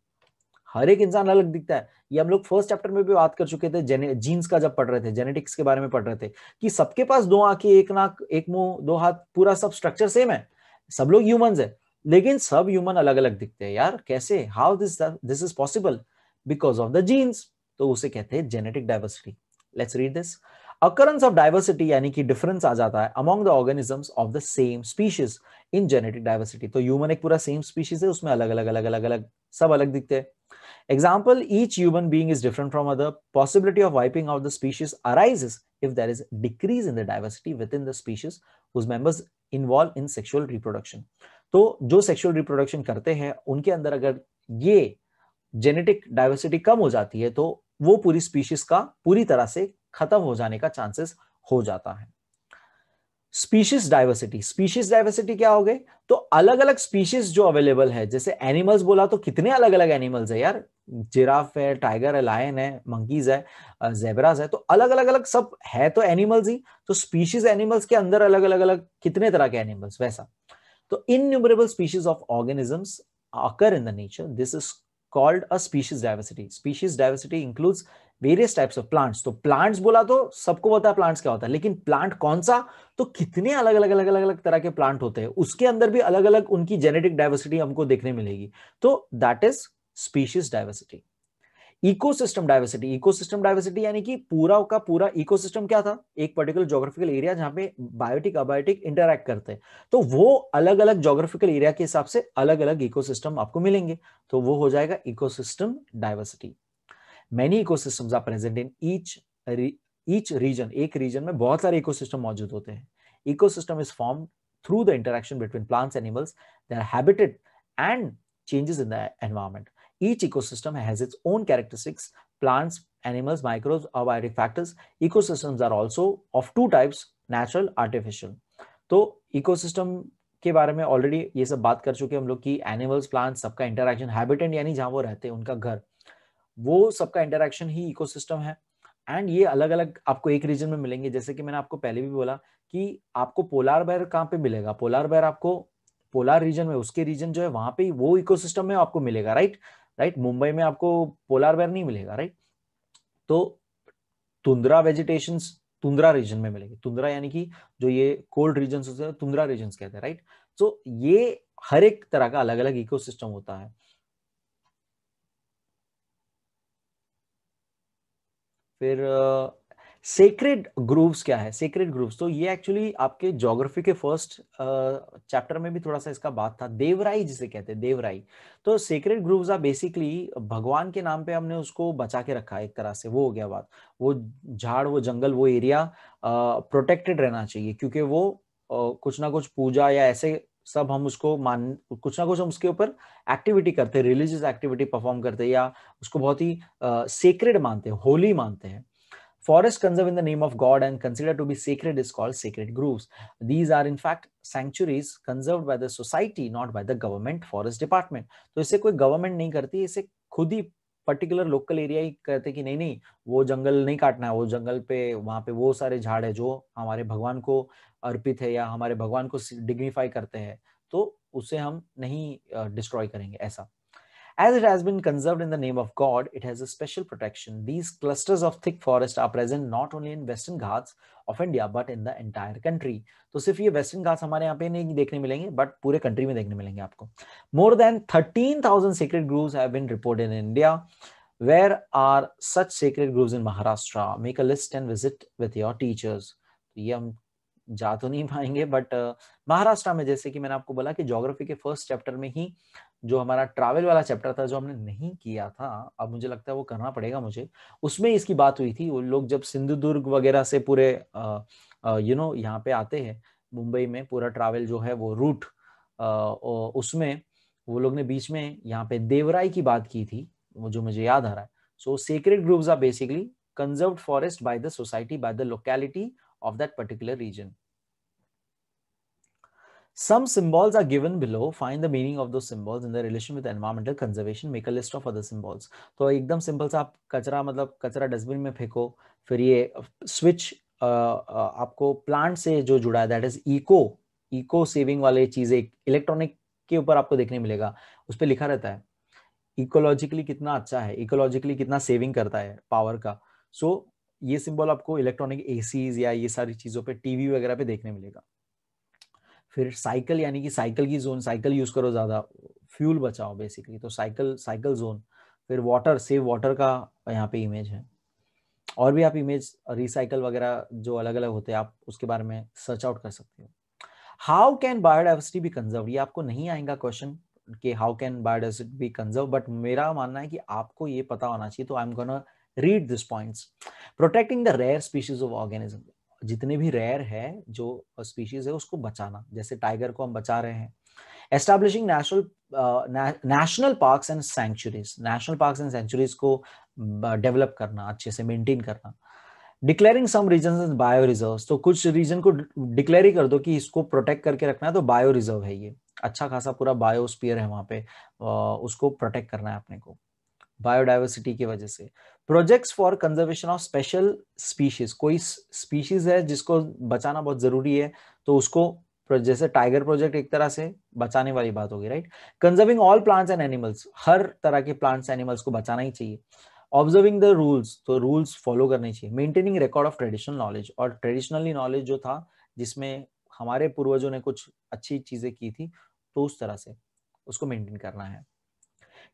हर एक इंसान अलग दिखता है ये हम लोग फर्स्ट चैप्टर में भी बात कर चुके थे जीन्स का जब पढ़ रहे थे जेनेटिक्स के बारे में पढ़ रहे थे कि सबके पास दो आंखें एक नाक एक मुंह दो हाथ पूरा सब स्ट्रक्चर सेम है सब लोग ह्यूमन है लेकिन सब ह्यूमन अलग अलग दिखते हैं यार कैसे how this this is possible because of the genes तो उसे कहते हैं genetic diversity let's read this occurrence of diversity यानी कि डिफरेंस आ जाता है among the organisms of the same species in genetic diversity तो ह्यूमन एक पूरा सेम स्पीशीज है उसमें अलग अलग अलग अलग अलग सब अलग दिखते हैं Example, each human being is different from other. Possibility of wiping out the species arises if there is decrease in the diversity within the species whose members involve in sexual reproduction. to jo sexual reproduction karte hain unke andar agar ye genetic diversity kam ho jati hai to wo puri species ka puri tarah se khatam ho jane ka chances ho jata hai species diversity species diversity क्या हो गई तो अलग अलग species जो available है जैसे animals बोला तो कितने अलग अलग एनिमल्स है यार जिराफ है टाइगर है लायन है मंकीज है जेबराज है तो अलग अलग अलग सब है तो एनिमल्स ही तो स्पीशीज एनिमल्स के अंदर अलग अलग अलग कितने तरह के एनिमल्स वैसा तो innumerable species of organisms occur in the nature this is called a species diversity species diversity includes various types of plants तो प्लांट्स बोला तो सबको पता है प्लांट्स क्या होता है लेकिन प्लांट कौन सा तो कितने अलग अलग अलग अलग अलग तरह के प्लांट होते हैं उसके अंदर भी अलग अलग उनकी जेनेटिक डाइवर्सिटी हमको देखने मिलेगी तो that is species diversity ecosystem diversity ecosystem diversity यानी कि पूरा का पूरा इकोसिस्टम क्या था एक पर्टिकुलर जोग्राफिकल एरिया जहां पे बायोटिक अबायोटिक इंटरैक्ट करते हैं तो वो अलग अलग जोग्राफिकल एरिया के हिसाब से अलग अलग इकोसिस्टम आपको मिलेंगे तो वो हो जाएगा ecosystem diversity many ecosystems are present in each each region ek region mein bahut sare ecosystem maujood hote hain ecosystem is formed through the interaction between plants animals their habitat and changes in the environment each ecosystem has its own characteristics plants animals microbes or biotic factors ecosystems are also of two types natural artificial to ecosystem के बारे में already ये सब बात कर चुके हम लोग कि एनिमल्स प्लांट्स सबका इंटरेक्शन हैबिटेंट यानी जहाँ वो रहते हैं उनका घर वो सबका इंटरेक्शन ही इकोसिस्टम है एंड ये अलग अलग आपको एक रीजन में मिलेंगे जैसे कि मैंने आपको पहले भी बोला कि आपको पोलार बैर कहाँ पे मिलेगा पोलार बैर आपको पोलार रीजन में उसके रीजन जो है वहां पे वो इकोसिस्टम में आपको मिलेगा राइट राइट मुंबई में आपको पोलार बैर नहीं मिलेगा राइट तो तुंद्रा वेजिटेशन तुंद्रा रीजन में मिलेगी तुंद्रा यानी कि जो ये कोल्ड रीजन होते हैं तुंद्रा रीजन कहते हैं राइट सो ये हर एक तरह का अलग अलग इकोसिस्टम होता है फिर सेक्रेड uh, ग्रुप्स क्या है सेक्रेड ग्रुप्स तो ये एक्चुअली आपके ज्योग्राफी के फर्स्ट चैप्टर uh, में भी थोड़ा सा इसका बात था देवराई जिसे कहते हैं देवराई तो सेक्रेड ग्रुप्स आर बेसिकली भगवान के नाम पे हमने उसको बचा के रखा है एक तरह से वो हो गया बात वो झाड़ वो जंगल वो एरिया प्रोटेक्टेड uh, रहना चाहिए क्योंकि वो कुछ ना कुछ पूजा या ऐसे सब हम उसको मान कुछ ना कुछ हम उसके ऊपर एक्टिविटी करते हैं रिलीजियस एक्टिविटी परफॉर्म करते हैं या उसको बहुत ही सेक्रेड uh, मानते हैं होली मानते हैं forest conserve in the name of God and consider to be secret is called secret grove these are in fact centuries conserve by the society not by the government forest department तो इसे कोई government नहीं करती इसे खुद ही particular local area ही कहते हैं कि नहीं नहीं वो जंगल नहीं काटना है वो जंगल पे वहां पे वो सारे झाड़ है जो हमारे भगवान को अर्पित है या हमारे भगवान को डिग्निफाई करते हैं तो उसे हम नहीं डिस्ट्रॉय uh, करेंगे ऐसा as it has been conserve in the name of God it has special protection these clusters of thick forest are present not only in Western Ghats of India but in the entire country तो सिर्फ ये western Ghats हमारे यहाँ पे नहीं देखने मिलेंगे but पूरे कंट्री में देखने मिलेंगे आपको more than thirteen thousand secret grove have in India where are such secret grove in Maharashtra make a list and visit with your teachers ये हम जा तो नहीं पाएंगे बट महाराष्ट्र में जैसे कि मैंने आपको बोला कि ज्योग्राफी के फर्स्ट चैप्टर में ही जो हमारा ट्रैवल वाला चैप्टर था जो हमने नहीं किया था अब मुझे लगता है वो करना पड़ेगा मुझे उसमें इसकी बात हुई थी वो लोग जब सिंधुदुर्ग वगैरह से पूरे यू नो यहाँ पे आते हैं मुंबई में पूरा ट्रैवल जो है वो रूट उसमें वो लोग ने बीच में यहाँ पे देवराई की बात की थी वो जो मुझे याद आ रहा है so secret groups are basically conserve forest by the society by the locality of that particular region. Some symbols are given below. Find the meaning of those symbols in the relation with environmental conservation. Make a list of other symbols. तो एकदम simple सा आप kachra मतलब कचरा dustbin में फेंको फिर ये स्विच आपको प्लांट से जो जुड़ा है that is eco eco saving वाले चीज़ें इलेक्ट्रॉनिक के ऊपर आपको देखने मिलेगा उस पर लिखा रहता है इकोलॉजिकली कितना अच्छा है इकोलॉजिकली कितना सेविंग करता है पावर का सो ये सिंबल आपको इलेक्ट्रॉनिक एसीज या ये सारी चीज़ों पे टीवी वगैरह पे देखने मिलेगा फिर साइकिल यानी कि साइकिल की जोन साइकिल यूज़ करो ज़्यादा फ्यूल बचाओ बेसिकली तो साइकिल साइकिल जोन फिर वाटर सेव वाटर का यहाँ पे इमेज है और भी आप इमेज रिसाइकल वगैरह जो अलग अलग होते हैं आप उसके बारे में सर्च आउट कर सकते हो हाउ कैन बायोडाइवर्सिटी भी कंजर्व ये आपको नहीं आएगा क्वेश्चन कि हाउ कैन बायोडाइवर्सिटी भी कंजर्व बट मेरा मानना है कि आपको ये पता होना चाहिए तो I am gonna read this points protecting the rare species of organism जितने भी रेयर है जो स्पीशीज है उसको बचाना जैसे टाइगर को हम बचा रहे हैं establishing national national parks and sanctuaries national parks and sanctuaries को डेवलप uh, करना अच्छे से मेंटेन करना declaring some region as bio reserve तो कुछ रीजन को डिक्लेयर ही कर दो कि इसको प्रोटेक्ट करके रखना है तो बायो रिजर्व है ये अच्छा खासा पूरा बायोस्पियर है वहां पे uh, उसको प्रोटेक्ट करना है अपने को बायोडाइवर्सिटी की वजह से projects for conservation of special species कोई स्पीशीज है जिसको बचाना बहुत जरूरी है तो उसको जैसे टाइगर प्रोजेक्ट एक तरह से बचाने वाली बात होगी right conserving all plants and animals हर तरह के प्लांट्स एनिमल्स को बचाना ही चाहिए ऑब्जर्विंग द रूल्स तो रूल्स फॉलो करने चाहिए maintaining record of traditional knowledge और ट्रेडिशनली नॉलेज जो था जिसमें हमारे पूर्वजों ने कुछ अच्छी चीजें की थी तो उस तरह से उसको मेंटेन करना है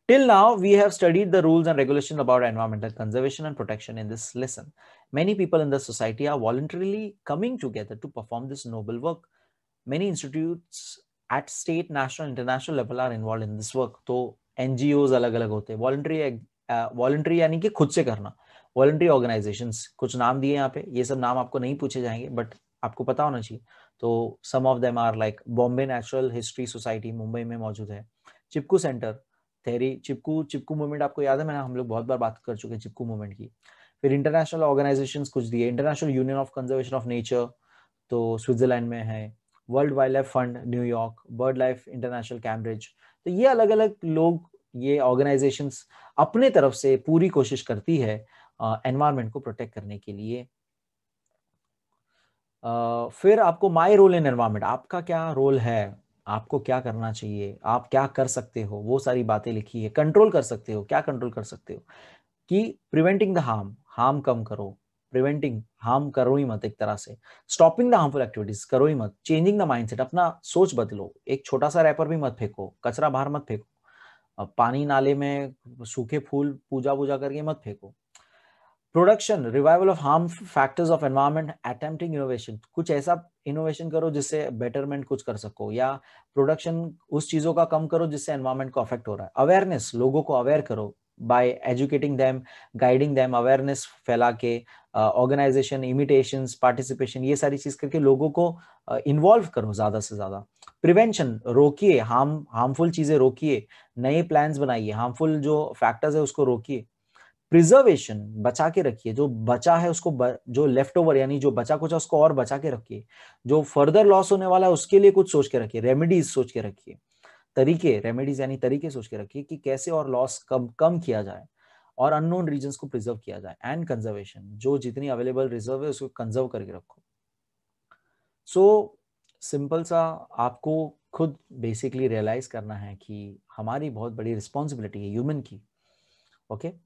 Till now, we have studied the rules and regulations about environmental conservation and protection in this lesson. Many people in the society are voluntarily coming together to perform this noble work. Many institutes at state, national, international level are involved in this work. So NGOs अलग अलग होते हैं uh, voluntary यानी कि खुद से करना voluntary organizations कुछ नाम दिए यहाँ पे ये सब नाम आपको नहीं पूछे जाएंगे but आपको पता होना चाहिए तो some of them are like Bombay Natural History Society Mumbai में मौजूद है चिपकू सेंटर थेरी चिपकू चिपकू मूवमेंट आपको याद है मैं हम लोग बहुत बार बात कर चुके हैं चिपकू मूवमेंट की फिर इंटरनेशनल ऑर्गेनाइजेशन कुछ दिए International Union of Conservation of Nature तो स्विट्जरलैंड में है World Wild Life Fund New York Bird Life International Cambridge तो ये अलग अलग लोग ये ऑर्गेनाइजेशन अपने तरफ से पूरी कोशिश करती है एनवायरमेंट को प्रोटेक्ट करने के लिए आ, फिर आपको माई रोल इन एनवायरमेंट आपका क्या रोल है आपको क्या करना चाहिए आप क्या कर सकते हो वो सारी बातें लिखी है कंट्रोल कर सकते हो क्या कंट्रोल कर सकते हो कि प्रिवेंटिंग द हार्म हार्म कम करो प्रिवेंटिंग हार्म करो ही मत एक तरह से स्टॉपिंग द हार्मफुल एक्टिविटीज करो ही मत चेंजिंग द माइंडसेट अपना सोच बदलो एक छोटा सा रैपर भी मत फेंको कचरा बाहर मत फेंको पानी नाले में सूखे फूल पूजा वूजा करके मत फेंको production revival of harm factors of environment attempting innovation कुछ ऐसा इनोवेशन करो जिससे बेटरमेंट कुछ कर सको या प्रोडक्शन उस चीजों का कम करो जिससे एनवायरमेंट को अफेक्ट हो रहा है अवेयरनेस लोगों को अवेयर करो by educating them guiding them awareness फैला के ऑर्गेनाइजेशन इमिटेशन पार्टिसिपेशन ये सारी चीज करके लोगों को इन्वॉल्व uh, करो ज्यादा से ज्यादा प्रिवेंशन रोकिए हार्म हार्मफुल चीजें रोकिए नए प्लान्स बनाइए हार्मफुल जो फैक्टर्स है उसको रोकिए प्रिजर्वेशन बचा के रखिए जो बचा है उसको ब, जो लेफ्ट ओवर यानी जो बचा कुछ है उसको और बचा के रखिए जो फर्दर लॉस होने वाला है उसके लिए कुछ सोच के रखिए रेमेडीज सोच के रखिए तरीके रेमेडीज यानी तरीके सोच के रखिए कि कैसे और लॉस कम कम किया जाए और अननोन रीजन को प्रिजर्व किया जाए एंड कंजर्वेशन जो जितनी अवेलेबल रिजर्व है उसको कंजर्व करके रखो सो so, सिंपल सा आपको खुद बेसिकली रियलाइज करना है कि हमारी बहुत बड़ी रिस्पॉन्सिबिलिटी है ह्यूमन की okay okay?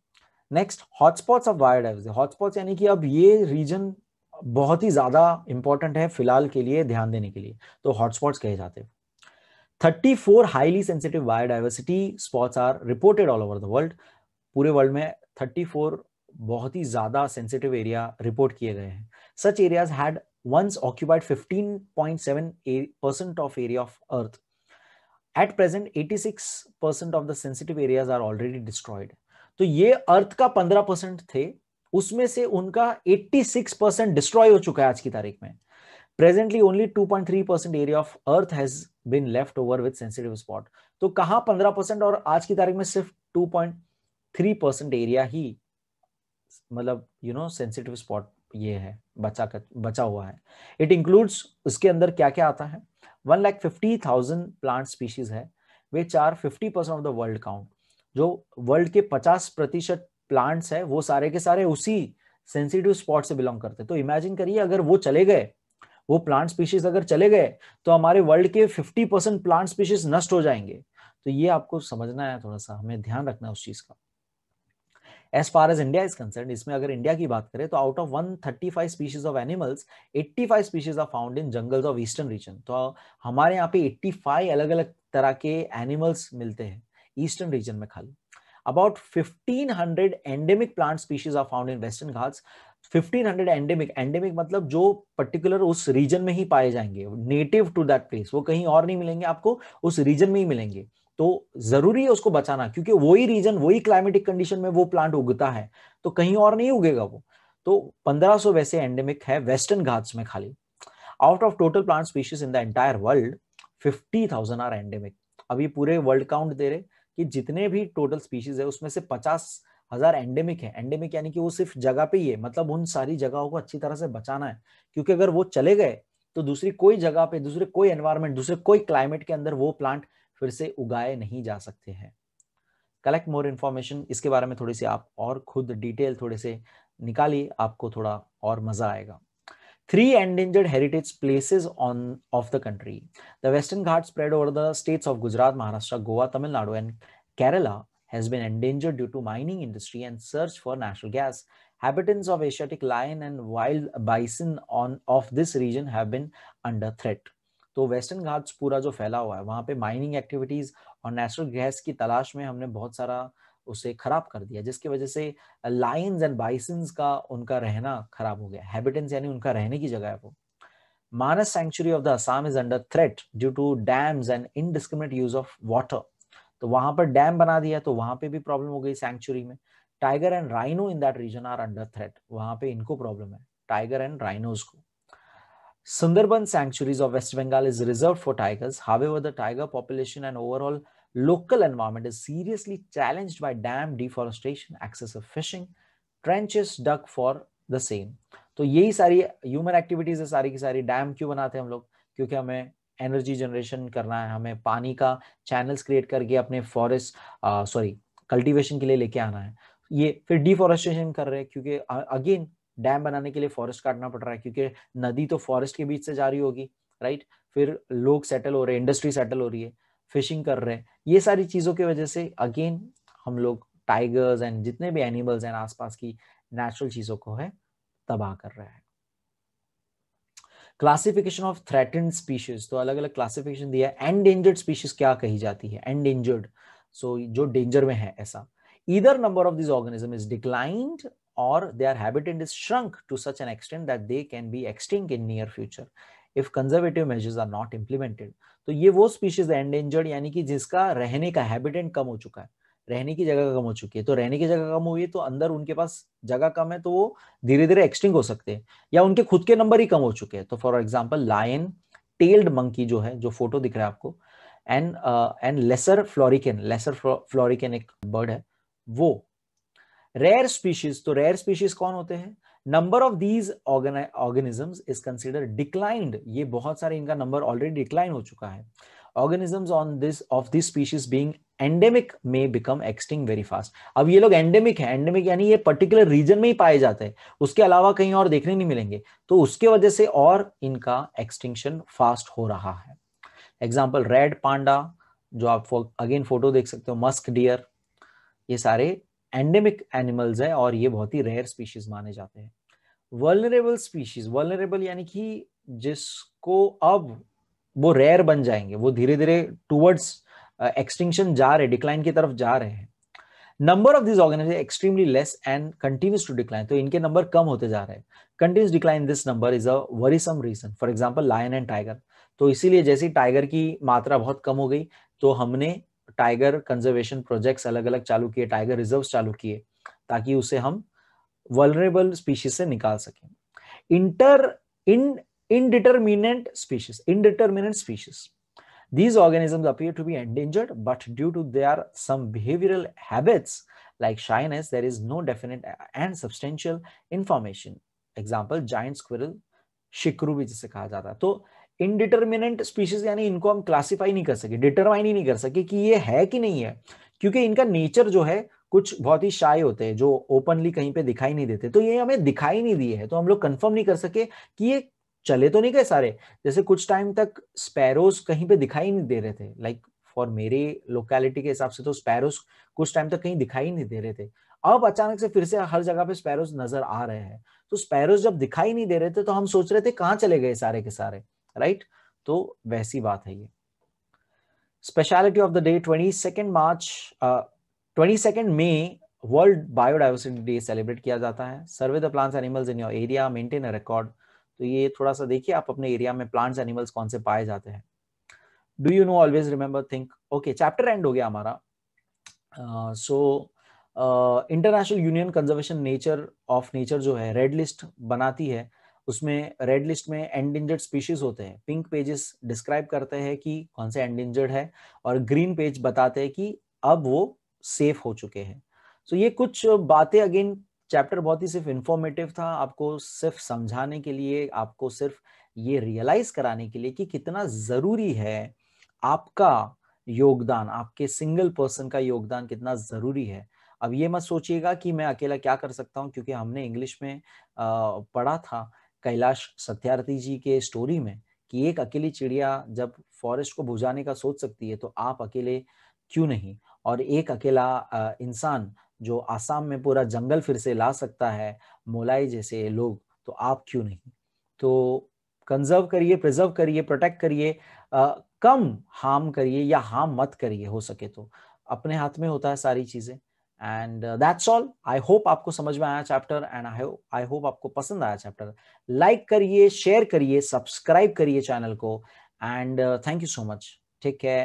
Next hotspots of biodiversity hotspots यानी कि अब ये रीजन बहुत ही ज्यादा इंपॉर्टेंट है फिलहाल के लिए ध्यान देने के लिए तो हॉटस्पॉट्स कहे जाते हैं 34 highly sensitive biodiversity spots are reported all over the world पूरे वर्ल्ड में 34 बहुत ही ज्यादा सेंसिटिव एरिया रिपोर्ट किए गए हैं such areas had once occupied 15.7 percent of area of earth at present 86 percent of the sensitive areas are already destroyed तो ये अर्थ का पंद्रह परसेंट थे उसमें से उनका 86 परसेंट डिस्ट्रॉय हो चुका है आज की तारीख में presently only 2.3 percent area of earth has been left over with sensitive spot तो कहा 15 परसेंट और आज की तारीख में सिर्फ 2.3 परसेंट एरिया ही मतलब यू नो सेंसिटिव स्पॉट ये है बचा कर, बचा हुआ है इट इंक्लूड्स उसके अंदर क्या क्या आता है one lakh fifty thousand plant species है वे चार fifty percent of the world count जो वर्ल्ड के 50 प्रतिशत प्लांट्स है वो सारे के सारे उसी सेंसिटिव स्पॉट से बिलोंग करते हैं तो इमेजिन करिए अगर वो चले गए वो प्लांट स्पीशीज अगर चले गए तो हमारे वर्ल्ड के 50 परसेंट प्लांट स्पीशीज नष्ट हो जाएंगे तो ये आपको समझना है थोड़ा सा हमें ध्यान रखना है उस चीज का as far as India is concern इसमें अगर इंडिया की बात करें तो out of 135 species of animals 85 species are found in jungles of eastern region तो हमारे यहाँ पे 85 अलग अलग तरह के एनिमल्स मिलते हैं ईस्टर्न रीजन में खाली about 1500 endemic plant species are found in western ghats 1500 endemic endemic मतलब जो पर्टिकुलर उस रीजन में ही पाए जाएंगे नेटिव टू दैट प्लेस वो कहीं और नहीं मिलेंगे आपको उस रीजन में ही मिलेंगे तो जरूरी है उसको बचाना क्योंकि वही रीजन वही क्लाइमेटिक कंडीशन में वो प्लांट उगता है तो कहीं और नहीं उगेगा वो तो 1500 वैसे एंडेमिक है वेस्टर्न घाट्स में खाली out of total plant species in the entire world 50,000 are endemic अभी पूरे वर्ल्ड काउंट दे रहे कि जितने भी टोटल स्पीशीज है उसमें से पचास हजार एंडेमिक है एंडेमिक यानी कि वो सिर्फ जगह पे ही है मतलब उन सारी जगहों को अच्छी तरह से बचाना है क्योंकि अगर वो चले गए तो दूसरी कोई जगह पे दूसरे कोई एनवायरमेंट दूसरे कोई क्लाइमेट के अंदर वो प्लांट फिर से उगाए नहीं जा सकते हैं कलेक्ट मोर इन्फॉर्मेशन इसके बारे में थोड़ी सी आप और खुद डिटेल थोड़े से निकालिए आपको थोड़ा और मजा आएगा three endangered heritage places on of the country. The Western Ghats spread over the states of Gujarat, Maharashtra, Goa, Tamil Nadu, and Kerala has been endangered due to mining industry and search for natural gas. Habitants of Asiatic lion and wild bison on of this region have been under threat. तो Western Ghats पूरा जो फैला हुआ है वहाँ पे mining activities और natural gas की तलाश में हमने बहुत सारा उसे खराब कर दिया जिसकी वजह से लाइन्स एंड बाइसन्स का उनका रहना खराब हो गया हैबिटेंस यानी उनका रहने की जगह है वो Manas sanctuary of the Assam is under threat due to dams and indiscriminate use of water तो वहां पर डैम बना दिया तो वहां पे भी प्रॉब्लम हो गई सेंचुरी में tiger and rhino in that region are under threat वहां पे इनको प्रॉब्लम है टाइगर एंड राइनोज को Sundarban sanctuaries of West Bengal is reserve for tigers however the tiger population and overall local environment is seriously challenged by dam deforestation, excessive fishing, trenches dug for the same तो यही सारी human activities है सारी की सारी dam क्यों बनाते हैं हम लोग क्योंकि हमें एनर्जी जनरेशन करना है हमें पानी का चैनल्स क्रिएट करके अपने फॉरेस्ट सॉरी कल्टीवेशन के लिए लेके आना है ये फिर डिफॉरेस्टेशन कर रहे हैं क्योंकि अगेन डैम बनाने के लिए फॉरेस्ट काटना पड़ रहा है क्योंकि नदी तो फॉरेस्ट के बीच से जा रही होगी राइट फिर लोग सेटल हो रहे हैं इंडस्ट्री सेटल हो रही है फिशिंग कर रहे हैं ये सारी चीज़ों की वजह से अगेन हम लोग टाइगर्स एंड जितने भी एनिमल्स हैं आसपास की नेचुरल चीज़ों को है तबाह कर रहे हैं क्लासिफिकेशन ऑफ थ्रेटेंड स्पीशीज तो अलग अलग क्लासिफिकेशन दिया है एंडेंजर्ड स्पीशीज क्या कही जाती है एंडेंजर्ड सो so, जो डेंजर में है ऐसा इधर number of this organism is declined और they are habitat is shrunk to such an extent that they can be extinct in near future if conservative measures are not implemented तो ये वो species endangered यानी कि जिसका रहने का habitant कम हो चुका है रहने की जगह कम हो चुकी है तो रहने की जगह कम हुई है तो अंदर उनके पास जगह कम है तो वो धीरे धीरे एक्सटिंग हो सकते हैं या उनके खुद के नंबर ही कम हो चुके हैं तो for example lion tailed monkey जो है जो फोटो दिख रहा है आपको and and lesser florican lesser florican एक बर्ड है वो रेयर स्पीशीज तो रेयर स्पीशीज कौन होते हैं number of these organisms is consider declined ये बहुत सारे इनका नंबर ऑलरेडी डिक्लाइन हो चुका है organisms on this of this species being endemic में बिकम एक्सटिंग वेरी फास्ट अब ये लोग एंडेमिक है एंडेमिक यानी ये पर्टिकुलर रीजन में ही पाए जाते हैं उसके अलावा कहीं और देखने नहीं मिलेंगे तो उसके वजह से और इनका एक्सटिंक्शन फास्ट हो रहा है एग्जाम्पल रेड पांडा जो आप अगेन फोटो देख सकते हो मस्क डियर ये सारे एंडेमिक एनिमल्स है और ये बहुत ही रेयर स्पीशीज माने जाते हैं वर्लरेबल स्पीशीज वर्लरेबल यानी कि जिसको अब वो रेयर बन जाएंगे वो धीरे धीरे टूवर्ड्स एक्सटिंक्शन जा रहे डिक्लाइन की तरफ जा रहे हैं number of this organise extremely less and continues to decline तो इनके नंबर कम होते जा रहे हैं continuous decline this number is a worrisome reason for example lion and tiger तो इसीलिए जैसे टाइगर की मात्रा बहुत कम हो गई तो हमने टाइगर कंजर्वेशन प्रोजेक्ट्स अलग अलग चालू किए टाइगर रिजर्व चालू किए ताकि उसे हम वलरेबल स्पीशीज से निकाल सकें inter in indeterminate species indeterminate species these organisms appear to be endangered but due to their some behavioral habits like shyness there is no definite and substantial information example giant squirrel शिकरू भी जिसे कहा जाता है तो indeterminate species यानी इनको हम क्लासिफाई नहीं कर सके डिटरमाइन ही नहीं कर सके कि ये है कि नहीं है क्योंकि इनका नेचर जो है कुछ बहुत ही शाय होते हैं जो ओपनली कहीं पे दिखाई नहीं देते तो ये हमें दिखाई नहीं दिए है तो हम लोग कंफर्म नहीं कर सके कि ये चले तो नहीं गए सारे जैसे कुछ टाइम तक स्पैरोज कहीं पे दिखाई नहीं दे रहे थे लाइक फॉर मेरे लोकेलिटी के हिसाब से तो स्पैरोज कुछ टाइम तक कहीं दिखाई नहीं दे रहे थे अब अचानक से फिर से हर जगह पे स्पैरोज नजर आ रहे हैं तो स्पैरोज जब दिखाई नहीं दे रहे थे तो हम सोच रहे थे कहाँ चले गए सारे के सारे राइट तो वैसी बात है ये speciality of the day twenty second March twenty second May World Biodiversity Day celebrate किया जाता है survey the plants animals in your area maintain a record तो ये थोड़ा सा देखिए आप अपने एरिया में प्लांट्स एनिमल्स कौन से पाए जाते हैं do you know always remember think okay chapter end हो गया हमारा so International Union Conservation Nature of Nature जो है रेड लिस्ट बनाती है उसमें रेड लिस्ट में एंडेंजर्ड स्पीशीज होते हैं पिंक पेजेस डिस्क्राइब करते हैं कि कौन से एंडेंजर्ड है और ग्रीन पेज बताते हैं कि अब वो सेफ हो चुके हैं सो so, ये कुछ बातें अगेन चैप्टर बहुत ही सिर्फ इन्फॉर्मेटिव था आपको सिर्फ समझाने के लिए आपको सिर्फ ये रियलाइज कराने के लिए कि कितना जरूरी है आपका योगदान आपके सिंगल पर्सन का योगदान कितना जरूरी है अब ये मत सोचिएगा कि मैं अकेला क्या कर सकता हूँ क्योंकि हमने इंग्लिश में पढ़ा था कैलाश सत्यार्थी जी के स्टोरी में कि एक अकेली चिड़िया जब फॉरेस्ट को बुझाने का सोच सकती है तो आप अकेले क्यों नहीं और एक अकेला इंसान जो आसाम में पूरा जंगल फिर से ला सकता है मोलाई जैसे लोग तो आप क्यों नहीं तो कंजर्व करिए प्रिजर्व करिए प्रोटेक्ट करिए कम हार्म करिए या हार्म मत करिए हो सके तो अपने हाथ में होता है सारी चीज़ें and that's all I hope आपको समझ में आया chapter end I I hope आपको पसंद आया चैप्टर लाइक करिए शेयर करिए सब्सक्राइब करिए चैनल को and thank you so much ठीक है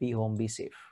बी होम बी सेफ